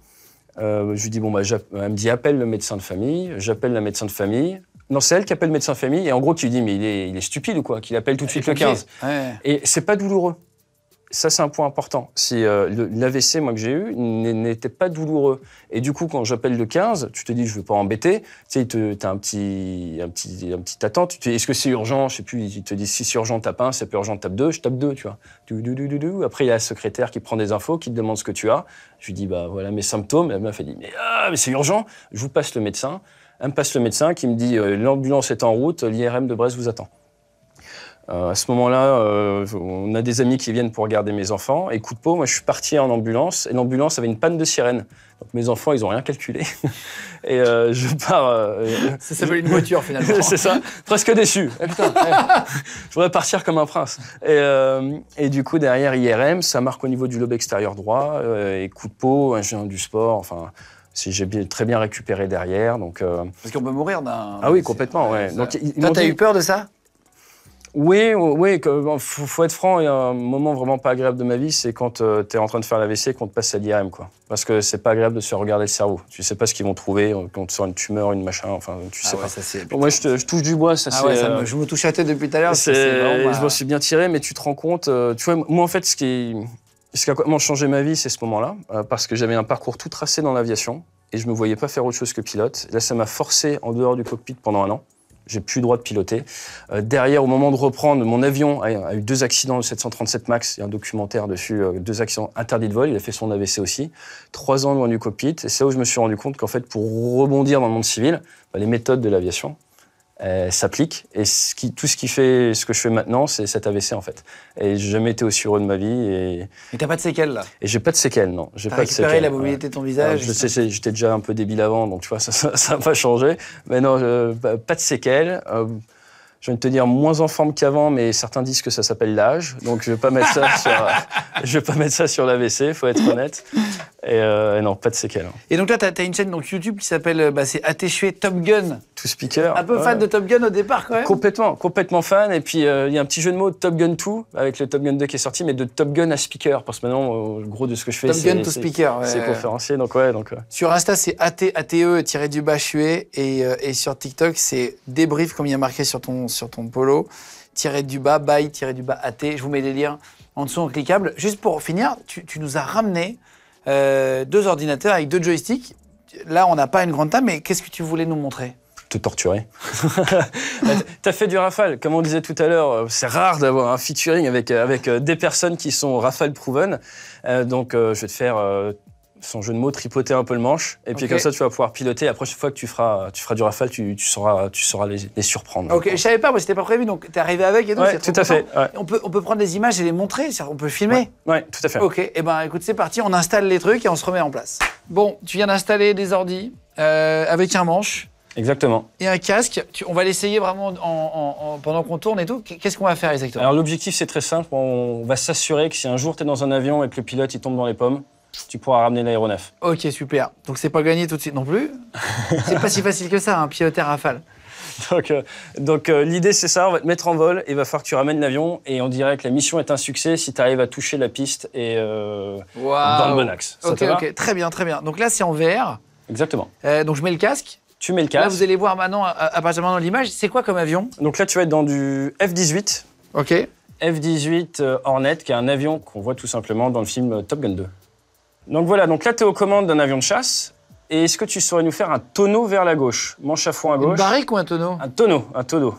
Speaker 2: Euh, je lui dis bon bah, elle me dit appelle le médecin de famille. J'appelle la médecin de famille. Non, c'est elle qui appelle le médecin famille et en gros qui lui dit mais il est, il est stupide ou quoi, qu'il appelle tout de suite le 15. Et c'est pas douloureux. Ça, c'est un point important. Si euh, l'AVC, moi, que j'ai eu, n'était pas douloureux. Et du coup, quand j'appelle le 15, tu te dis, je veux pas embêter. Tu sais, tu as un petit, un petit, un petit attente. est-ce que c'est urgent Je sais plus. il te dit si c'est urgent, tape 1. Si c'est pas urgent, tape 2. Je tape 2, tu vois. Après, il y a la secrétaire qui prend des infos, qui te demande ce que tu as. Je lui dis, bah voilà mes symptômes. Et la meuf, elle mais, ah, mais c'est urgent. Je vous passe le médecin un me passe le médecin qui me dit euh, l'ambulance est en route, l'IRM de Brest vous attend. Euh, à ce moment-là, euh, on a des amis qui viennent pour regarder mes enfants. Et coup de peau, moi, je suis parti en ambulance. Et l'ambulance avait une panne de sirène. Donc mes enfants, ils n'ont rien calculé. et je pars. ça s'appelle une voiture, finalement. c'est ça. Presque déçu. Eh, eh. je voudrais partir comme un prince. Et, et, du coup, derrière IRM, ça marque au niveau du lobe extérieur droit. et coup de peau, un viens du sport. Enfin, si j'ai très bien récupéré derrière. Donc, euh, Parce qu'on peut mourir d'un. Ah oui, complètement, ouais. Donc, Toi, t'as eu peur de ça oui, oui, faut, être franc, il y a un moment vraiment pas agréable de ma vie, c'est quand euh, t'es tu en train de faire l'AVC qu'on te passe à l'IRM, quoi. Parce que c'est pas agréable de se regarder le cerveau. Tu sais pas ce qu'ils vont trouver, euh, quand tu sort une tumeur, une machin, enfin, tu ah sais
Speaker 1: pas. moi, je, touche du
Speaker 2: bois, ça ah ouais, Je
Speaker 1: me touche à tête depuis tout à l'heure. Je me suis
Speaker 2: bien tiré, mais tu te rends compte. tu vois, moi, en fait, ce qui, ce qui a complètement changé ma vie, c'est ce moment-là, euh, parce que j'avais un parcours tout tracé dans l'aviation et je ne me voyais pas faire autre chose que pilote. Là, ça m'a forcé en dehors du cockpit pendant un an. J'ai plus le droit de piloter. Euh, derrière, au moment de reprendre, mon avion a, eu deux accidents de 737 MAX. Il y a un documentaire dessus, euh, deux accidents interdits de vol. Il a fait son AVC aussi. Trois ans loin du cockpit. Et c'est là où je me suis rendu compte qu'en fait, pour rebondir dans le monde civil, bah, les méthodes de l'aviation, euh, s'applique. Et ce qui, tout ce qui fait ce que je fais maintenant, c'est cet AVC en fait. Et j'ai jamais été aussi heureux de ma vie. Et
Speaker 1: t'as pas de séquelles là
Speaker 2: Et j'ai pas de séquelles, non. J'ai pas de séquelles. la mobilité
Speaker 1: de ton visage. je
Speaker 2: sais, j'étais déjà un peu débile avant, donc tu vois, ça n'a pas changé. Mais non, bah, pas de séquelles. Euh, je viens de te dire moins en forme qu'avant, mais certains disent que ça s'appelle l'âge. Donc je vais pas mettre ça sur, je vais pas mettre ça sur l'AVC, faut être honnête. Euh, et, non, pas de séquelles. Hein.
Speaker 1: Et donc là, tu as, une chaîne donc, YouTube qui s'appelle euh, bah, c'est Top Gun. Tout speaker. Un peu fan de Top Gun au départ, quand même.
Speaker 2: Complètement, complètement fan. Et puis, euh, il y a un petit jeu de mots Top Gun 2 avec le Top Gun 2 qui est sorti, mais de Top Gun à speaker. Parce que maintenant, le gros de ce que je fais, c'est. Top Gun to speaker. C'est conférencier. Donc, ouais, donc,
Speaker 1: Sur Insta, c'est ATE-du-bas e, et, et sur TikTok, c'est débrief, comme il y a marqué sur ton, sur ton polo tiré du bas, bye tiré du bas, AT. Je vous mets les liens en dessous en cliquable. Juste pour finir, tu nous as ramené euh, deux ordinateurs avec deux joysticks. Là, on n'a pas une grande table, mais qu'est-ce que tu voulais nous montrer
Speaker 2: te torturer. Bah, t'as fait du rafale, comme on disait tout à l'heure, euh, c'est rare d'avoir un featuring avec, euh, avec des personnes qui sont rafale proven. donc je vais te faire euh, son jeu de mots, tripoter un peu le manche. Et puis comme ça, tu vas pouvoir piloter. La prochaine fois que tu feras, tu feras du rafale, tu, tu sauras, tu sauras les, surprendre.
Speaker 1: Ok, je savais pas, moi, c'était pas prévu. Donc, es arrivé avec et donc, tout à fait. On, peut, on peut prendre des images et les montrer. On peut filmer. Ouais, tout à fait. Ok, et eh ben écoute, c'est parti. On installe les trucs et on se remet en place. Bon, tu viens d'installer des ordis euh, avec un manche. Exactement. Et un casque, on va l'essayer vraiment pendant qu'on tourne et tout. Qu'est-ce qu'on va faire exactement Alors l'objectif c'est très simple, on va s'assurer
Speaker 2: que si un jour tu es dans un avion et que le pilote il tombe dans les pommes, tu pourras ramener l'aéronef.
Speaker 1: Ok, super. Donc c'est pas gagné tout de suite non plus. c'est pas si facile que ça, un hein, pilote rafale. Donc, euh,
Speaker 2: donc euh, l'idée, c'est ça on va te mettre en vol, et il va falloir que tu ramènes l'avion, et on dirait que la mission est un succès si tu arrives à toucher la piste et euh, dans le bon axe. ok,
Speaker 1: très bien, très bien. Donc là, c'est en VR. Exactement. donc je mets le casque. Tu mets le casque. Là, vous allez voir maintenant, à, dans l'image, c'est quoi comme
Speaker 2: avion Donc là, tu vas être dans du F-18. Ok. F-18 Hornet, qui est un avion qu'on voit tout simplement dans le film Top Gun 2. Donc voilà, donc là, tu es aux commandes d'un avion de chasse. Et est-ce que tu saurais nous faire un tonneau vers la gauche Manche à fond à gauche. Une barrique ou un tonneau Un tonneau, un tonneau.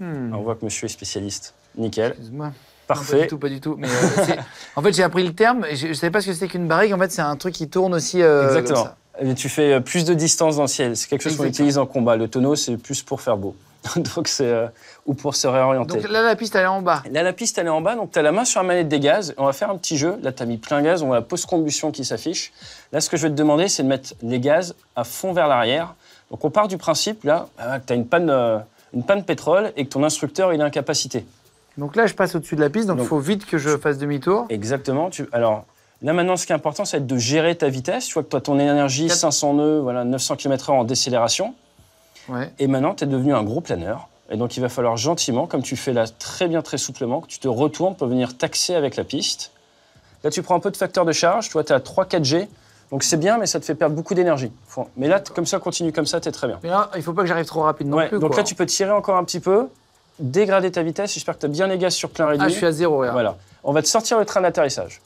Speaker 2: Hmm. On voit que monsieur est spécialiste. Nickel. Excuse-moi. Parfait. pas du tout, pas du tout.
Speaker 1: Euh, en fait, j'ai appris le terme, et je ne savais pas ce que c'était qu'une barrique. En fait, c'est un truc qui tourne aussi. Euh, Exactement.
Speaker 2: Et tu fais euh, plus de distance dans le ciel. C'est quelque chose qu'on utilise en combat. Le tonneau, c'est plus pour faire beau. Donc, c'est ou pour se réorienter. Donc là, la piste, elle est en bas. Là, la piste, elle est en bas. Donc, tu as la main sur la manette des gaz. On va faire un petit jeu. Là, tu as mis plein gaz. On voit la post-combustion qui s'affiche. Là, ce que je vais te demander, c'est de mettre les gaz à fond vers l'arrière. Donc, on part du principe, là, bah, que tu as une panne, euh, une panne pétrole et que ton instructeur, il est incapacité.
Speaker 1: Donc là, je passe au-dessus de la piste. Donc, il faut vite que je fasse demi-tour.
Speaker 2: Exactement. Tu... Alors, Là, maintenant, ce qui est important, c'est de gérer ta vitesse. Tu vois que tu ton énergie 500 nœuds, voilà, 900 km/h en décélération. Ouais. Et maintenant, tu es devenu un gros planeur. Et donc il va falloir gentiment, comme tu fais là très bien, très souplement, que tu te retournes pour venir taxer avec la piste. Là, tu prends un peu de facteur de charge, Tu vois, tu as 3-4G. Donc c'est bien, mais ça te fait perdre beaucoup d'énergie. Mais là, comme ça, continue comme ça, tu es très bien.
Speaker 1: Mais là, il faut pas que j'arrive trop rapidement. non Donc là, tu
Speaker 2: peux tirer encore un petit peu, dégrader ta vitesse. J'espère que tu as bien les gaz sur plein ah, réduit. Ah, je suis à zéro, rien. Voilà. On va te sortir le train d'atterrissage.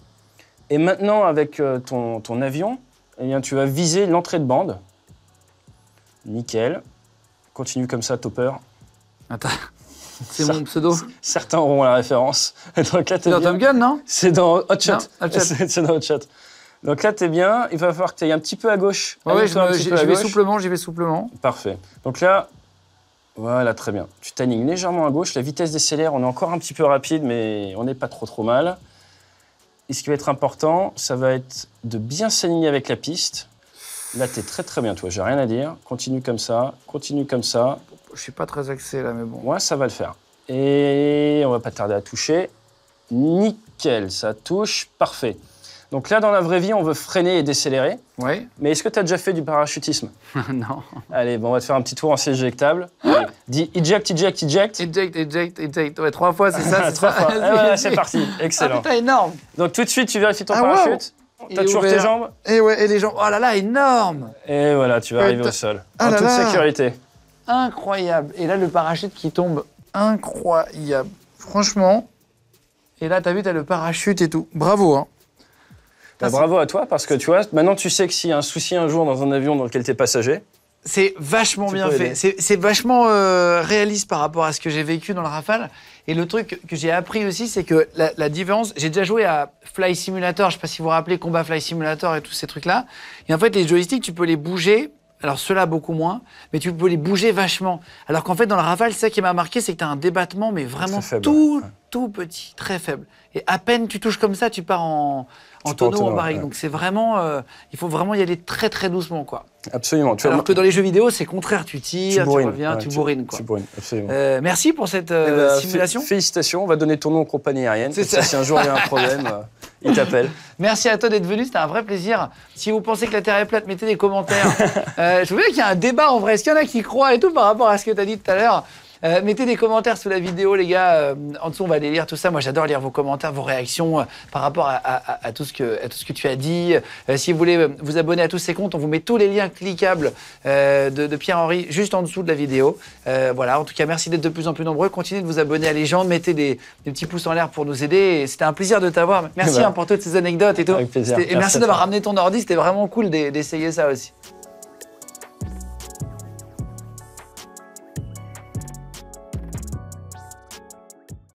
Speaker 2: Et maintenant, avec euh, ton, ton avion, eh bien, tu vas viser l'entrée de bande. Nickel. Continue comme ça, topper. Attends. C'est mon pseudo Certains auront la référence. Donc dans Top non C'est dans Hot Shot. C'est dans Donc là, tu es bien. Il va falloir que t'ailles un petit peu à gauche. Oui, j'y vais souplement,
Speaker 1: j'y vais souplement.
Speaker 2: Parfait. Donc là, voilà, très bien. Tu t'alignes légèrement à gauche. La vitesse décélère, on est encore un petit peu rapide, mais on n'est pas trop trop mal. Et ce qui va être important, ça va être de bien s'aligner avec la piste. Là, tu es très très bien, toi, j'ai rien à dire. Continue comme ça, continue comme ça, je suis pas très axé là, mais bon. Ouais, ça va le faire. Et on va pas tarder à toucher. Nickel, ça touche, parfait. Donc là, dans la vraie vie, on veut freiner et décélérer. Oui. Mais est-ce que tu as déjà fait du parachutisme Non. Allez, bon, on va te faire un petit tour en siège éjectable. Dis eject, eject,
Speaker 1: eject. Eject, eject, eject. Ouais, trois fois, c'est ça. trois fois. Ah c'est parti. Excellent. Ah putain, énorme. Donc tout de suite, tu vérifies ton ah, parachute.
Speaker 2: Tu T'as toujours tes jambes.
Speaker 1: Et eh ouais, et les jambes. Oh là là, énorme.
Speaker 2: Et voilà, tu vas arriver au sol. Ah en toute sécurité
Speaker 1: incroyable. Et là, le parachute qui tombe, incroyable. Franchement. Et là, t'as vu, t'as le parachute et tout. Bravo, hein.
Speaker 2: Bah, bravo à toi, parce que tu vois, maintenant tu sais que s'il y a un souci un jour dans un avion dans lequel t'es passager,
Speaker 1: c'est vachement bien fait. C'est vachement euh, réaliste par rapport à ce que j'ai vécu dans le Rafale. Et le truc que j'ai appris aussi, c'est que la, la différence. J'ai déjà joué à Fly Simulator, je sais pas si vous vous rappelez, Combat Fly Simulator et tous ces trucs-là. Et en fait, les joysticks, tu peux les bouger alors ceux-là, beaucoup moins, mais tu peux les bouger vachement. Alors qu'en fait, dans la raval, ça qui m'a marqué, c'est que tu as un débattement, mais vraiment tout, tout petit, très faible. Et à peine tu touches comme ça, tu pars en, en tonneau, en barrique. Donc c'est vraiment, euh, il faut vraiment y aller très très doucement, quoi.
Speaker 2: Absolument. Tu Alors que dans les jeux
Speaker 1: vidéo, c'est contraire. Tu tires, tu, reviens, tu, bourrines, quoi. Euh, merci pour cette euh, eh ben, simulation.
Speaker 2: Félicitations. On va donner ton nom aux compagnies aériennes. si un jour il y a un problème,
Speaker 1: il t'appelle. Merci à toi d'être venu. C'était un vrai plaisir. Si vous pensez que la Terre est plate, mettez des commentaires. je veux dire qu'il y a un débat en vrai. Est-ce qu'il y en a qui croient et tout par rapport à ce que tu as dit tout à l'heure euh, mettez des commentaires sous la vidéo, les gars. Euh, en dessous, on va aller lire tout ça. Moi, j'adore lire vos commentaires, vos réactions euh, par rapport à, tout ce que, tu as dit. si vous voulez vous abonner à tous ces comptes, on vous met tous les liens cliquables de, Pierre-Henri juste en dessous de la vidéo. voilà, en tout cas, merci d'être de plus en plus nombreux. Continuez de vous abonner à les gens Mettez des, petits pouces en l'air pour nous aider. C'était un plaisir de t'avoir. Merci bah. hein, pour toutes ces anecdotes et tout. Avec plaisir. Et merci, merci d'avoir ramené ton ordi. C'était vraiment cool d'essayer ça aussi.